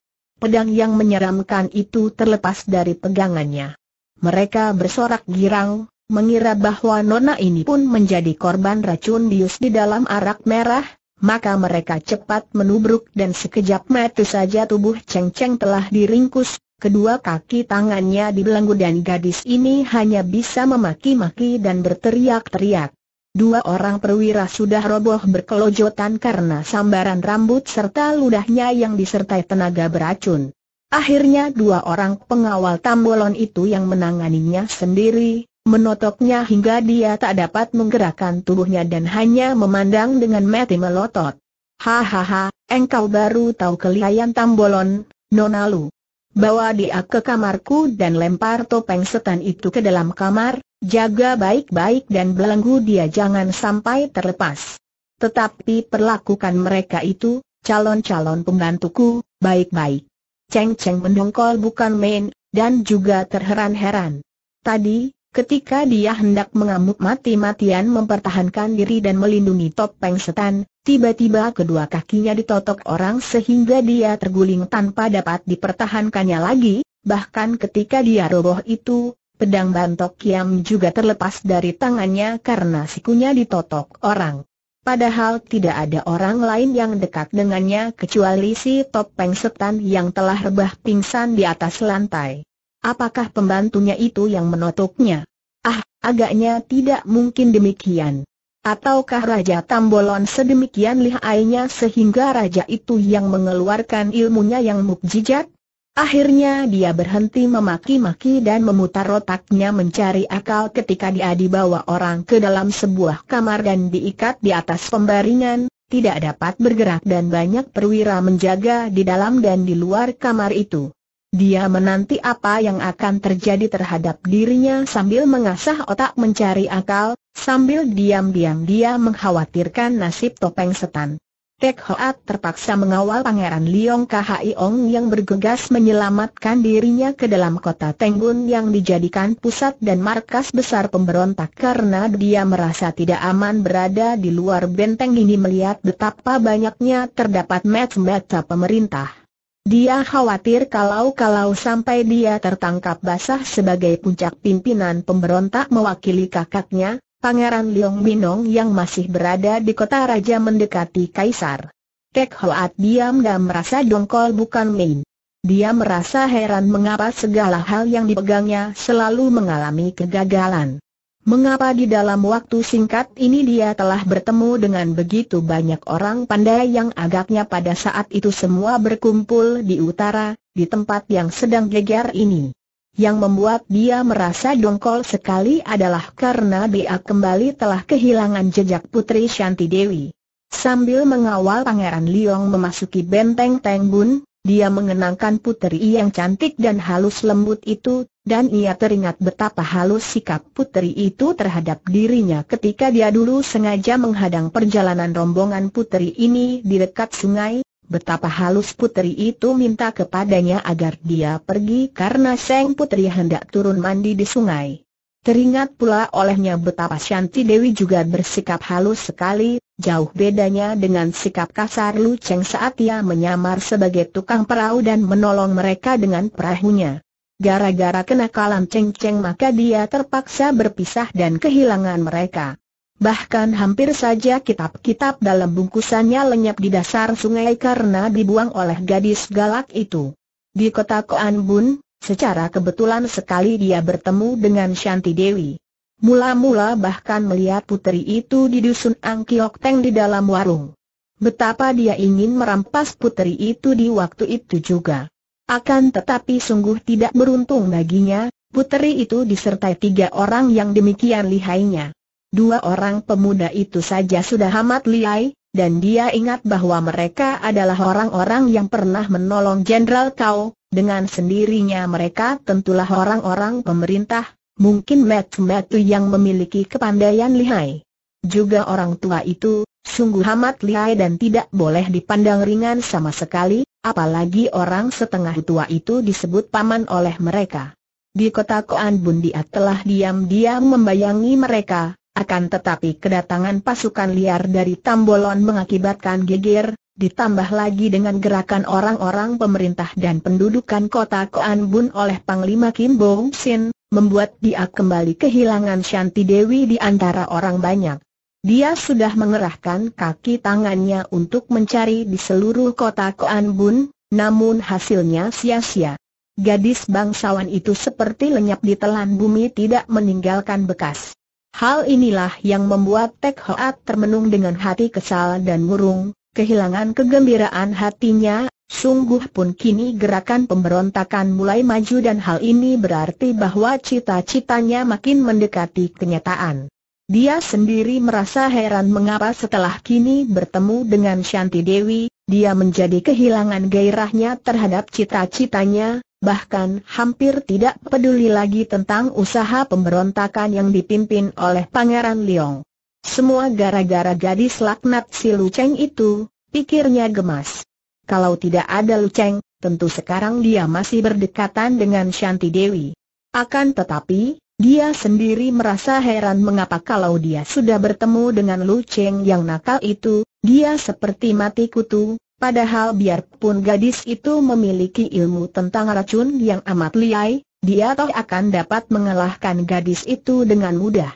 pedang yang menyeramkan itu terlepas dari pegangannya. Mereka bersorak girang, mengira bahwa nona ini pun menjadi korban racun dius di dalam arak merah, maka mereka cepat menubruk dan sekejap mati saja tubuh Cheng Cheng telah diringkus, kedua kaki tangannya dibelenggu dan gadis ini hanya bisa memaki-maki dan berteriak-teriak. Dua orang perwira sudah roboh berkelojotan karena sambaran rambut serta ludahnya yang disertai tenaga beracun. Akhirnya dua orang pengawal tambolon itu yang menanganinya sendiri, menotoknya hingga dia tak dapat menggerakkan tubuhnya dan hanya memandang dengan mati melotot. Hahaha, engkau baru tahu kelihayan tambolon, Nonalu. Bawa dia ke kamarku dan lempar topeng setan itu ke dalam kamar, jaga baik-baik dan belenggu dia jangan sampai terlepas. Tetapi perlakukan mereka itu, calon-calon pembantuku, baik-baik. Ceng Ceng mendongkol bukan main, dan juga terheran-heran. Tadi, Ketika dia hendak mengamuk mati-matian mempertahankan diri dan melindungi topeng setan, tiba-tiba kedua kakinya ditotok orang sehingga dia terguling tanpa dapat dipertahankannya lagi, bahkan ketika dia roboh itu, pedang bantok yang juga terlepas dari tangannya karena sikunya ditotok orang. Padahal tidak ada orang lain yang dekat dengannya kecuali si topeng setan yang telah rebah pingsan di atas lantai. Apakah pembantunya itu yang menotoknya? Ah, agaknya tidak mungkin demikian. Ataukah Raja Tambolon sedemikian lihainya sehingga raja itu yang mengeluarkan ilmunya yang mukjizat? Akhirnya dia berhenti memaki-maki dan memutar otaknya mencari akal ketika dia dibawa orang ke dalam sebuah kamar dan diikat di atas pembaringan, tidak dapat bergerak dan banyak perwira menjaga di dalam dan di luar kamar itu. Dia menanti apa yang akan terjadi terhadap dirinya sambil mengasah otak mencari akal, sambil diam-diam dia mengkhawatirkan nasib topeng setan. Tek Hoat terpaksa mengawal Pangeran Liong Kahai Ong yang bergegas menyelamatkan dirinya ke dalam kota Tenggun yang dijadikan pusat dan markas besar pemberontak karena dia merasa tidak aman berada di luar benteng ini melihat betapa banyaknya terdapat mata-mata pemerintah. Dia khawatir kalau-kalau sampai dia tertangkap basah sebagai puncak pimpinan pemberontak mewakili kakaknya, Pangeran Liong Binong yang masih berada di kota raja mendekati kaisar. Tek Hoat diam dan merasa dongkol bukan main. Dia merasa heran mengapa segala hal yang dipegangnya selalu mengalami kegagalan. Mengapa di dalam waktu singkat ini dia telah bertemu dengan begitu banyak orang pandai yang agaknya pada saat itu semua berkumpul di utara, di tempat yang sedang geger ini. Yang membuat dia merasa dongkol sekali adalah karena dia kembali telah kehilangan jejak Putri Shanti Dewi. Sambil mengawal Pangeran Liong memasuki benteng Tengbun, dia mengenangkan putri yang cantik dan halus lembut itu, dan ia teringat betapa halus sikap putri itu terhadap dirinya ketika dia dulu sengaja menghadang perjalanan rombongan putri ini di dekat sungai, betapa halus putri itu minta kepadanya agar dia pergi karena sang Putri hendak turun mandi di sungai. Teringat pula olehnya betapa Shanti Dewi juga bersikap halus sekali, jauh bedanya dengan sikap kasar Lu Cheng saat ia menyamar sebagai tukang perahu dan menolong mereka dengan perahunya. Gara-gara kenakalan Cheng Cheng maka dia terpaksa berpisah dan kehilangan mereka. Bahkan hampir saja kitab-kitab dalam bungkusannya lenyap di dasar sungai karena dibuang oleh gadis galak itu. Di kota Koan Bun, secara kebetulan sekali dia bertemu dengan Shanti Dewi. Mula-mula bahkan melihat putri itu di dusun Angkiok Teng di dalam warung. Betapa dia ingin merampas putri itu di waktu itu juga. Akan tetapi sungguh tidak beruntung baginya, puteri itu disertai tiga orang yang demikian lihainya. Dua orang pemuda itu saja sudah amat lihai, dan dia ingat bahwa mereka adalah orang-orang yang pernah menolong Jenderal Kau, dengan sendirinya mereka tentulah orang-orang pemerintah, mungkin metu-metu yang memiliki kepandaian lihai. Juga orang tua itu, sungguh amat lihai dan tidak boleh dipandang ringan sama sekali, apalagi orang setengah tua itu disebut paman oleh mereka. Di kota Koan Bun dia telah diam-diam membayangi mereka, akan tetapi kedatangan pasukan liar dari Tambolon mengakibatkan geger, ditambah lagi dengan gerakan orang-orang pemerintah dan pendudukan kota Koan Bun oleh Panglima Kim Bong Sin, membuat dia kembali kehilangan Shanti Dewi di antara orang banyak. Dia sudah mengerahkan kaki tangannya untuk mencari di seluruh kota Koan Bun, namun hasilnya sia-sia. Gadis bangsawan itu seperti lenyap di telan bumi tidak meninggalkan bekas. Hal inilah yang membuat Tek Hoat termenung dengan hati kesal dan murung, kehilangan kegembiraan hatinya, sungguh pun kini gerakan pemberontakan mulai maju dan hal ini berarti bahwa cita-citanya makin mendekati kenyataan. Dia sendiri merasa heran mengapa setelah kini bertemu dengan Shanti Dewi, dia menjadi kehilangan gairahnya terhadap cita-citanya, bahkan hampir tidak peduli lagi tentang usaha pemberontakan yang dipimpin oleh Pangeran Liong. Semua gara-gara gadis laknat si lucheng itu, pikirnya gemas. Kalau tidak ada lucheng, tentu sekarang dia masih berdekatan dengan Shanti Dewi. Akan tetapi, dia sendiri merasa heran mengapa kalau dia sudah bertemu dengan Lu Cheng yang nakal itu, dia seperti mati kutu, padahal biarpun gadis itu memiliki ilmu tentang racun yang amat liai, dia toh akan dapat mengalahkan gadis itu dengan mudah.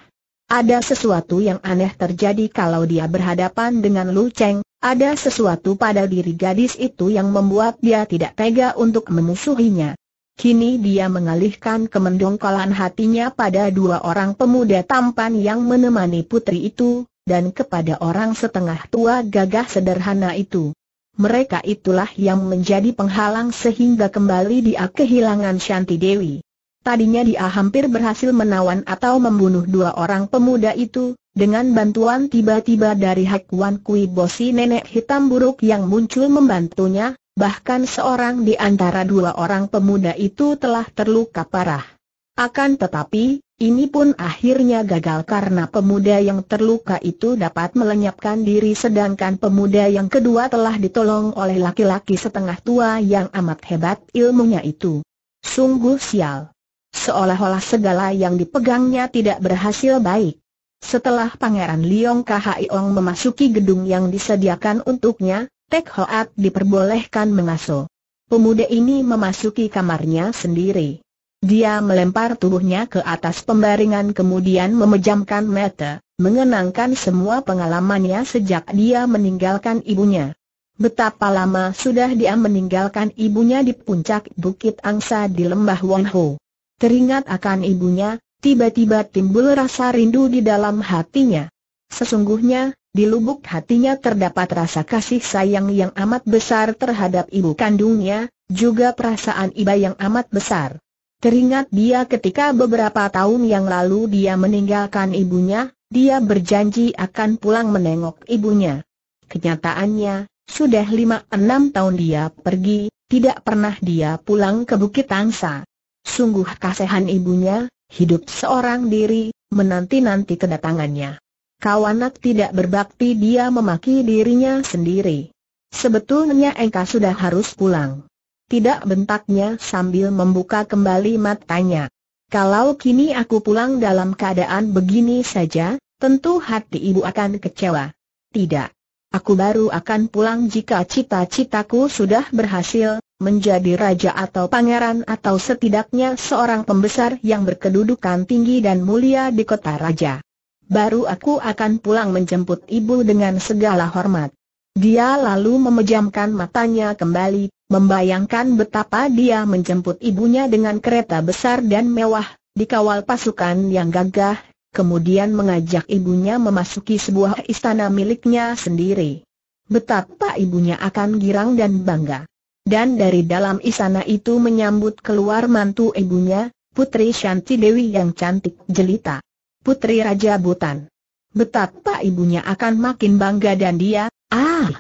Ada sesuatu yang aneh terjadi kalau dia berhadapan dengan Lu Cheng, ada sesuatu pada diri gadis itu yang membuat dia tidak tega untuk memusuhinya. Kini dia mengalihkan kemendongkolan hatinya pada dua orang pemuda tampan yang menemani putri itu, dan kepada orang setengah tua gagah sederhana itu. Mereka itulah yang menjadi penghalang sehingga kembali dia kehilangan Shanti Dewi. Tadinya dia hampir berhasil menawan atau membunuh dua orang pemuda itu, dengan bantuan tiba-tiba dari Hakuan Kui Bosi nenek hitam buruk yang muncul membantunya, Bahkan seorang di antara dua orang pemuda itu telah terluka parah. Akan tetapi, ini pun akhirnya gagal karena pemuda yang terluka itu dapat melenyapkan diri sedangkan pemuda yang kedua telah ditolong oleh laki-laki setengah tua yang amat hebat ilmunya itu. Sungguh sial. Seolah-olah segala yang dipegangnya tidak berhasil baik. Setelah Pangeran Liong Khiong memasuki gedung yang disediakan untuknya, Tek Hoat diperbolehkan mengasuh. Pemuda ini memasuki kamarnya sendiri. Dia melempar tubuhnya ke atas pembaringan kemudian memejamkan mata, mengenangkan semua pengalamannya sejak dia meninggalkan ibunya. Betapa lama sudah dia meninggalkan ibunya di puncak Bukit Angsa di lembah Wonho. Teringat akan ibunya, tiba-tiba timbul rasa rindu di dalam hatinya. Sesungguhnya, di lubuk hatinya terdapat rasa kasih sayang yang amat besar terhadap ibu kandungnya, juga perasaan iba yang amat besar. Teringat dia ketika beberapa tahun yang lalu dia meninggalkan ibunya, dia berjanji akan pulang menengok ibunya. Kenyataannya, sudah lima enam tahun dia pergi, tidak pernah dia pulang ke Bukit Tangsa. Sungguh kasihan ibunya, hidup seorang diri, menanti-nanti kedatangannya kawanak tidak berbakti dia memaki dirinya sendiri. Sebetulnya Engkau sudah harus pulang. Tidak bentaknya sambil membuka kembali matanya. Kalau kini aku pulang dalam keadaan begini saja, tentu hati ibu akan kecewa. Tidak. Aku baru akan pulang jika cita-citaku sudah berhasil, menjadi raja atau pangeran atau setidaknya seorang pembesar yang berkedudukan tinggi dan mulia di kota raja baru aku akan pulang menjemput ibu dengan segala hormat. Dia lalu memejamkan matanya kembali, membayangkan betapa dia menjemput ibunya dengan kereta besar dan mewah, dikawal pasukan yang gagah, kemudian mengajak ibunya memasuki sebuah istana miliknya sendiri. Betapa ibunya akan girang dan bangga. Dan dari dalam istana itu menyambut keluar mantu ibunya, Putri Shanti Dewi yang cantik jelita putri Raja Butan. Betapa ibunya akan makin bangga dan dia, ah!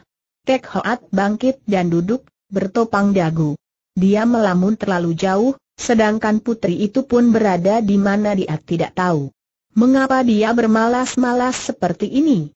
Tek Hoat bangkit dan duduk, bertopang dagu. Dia melamun terlalu jauh, sedangkan putri itu pun berada di mana dia tidak tahu. Mengapa dia bermalas-malas seperti ini?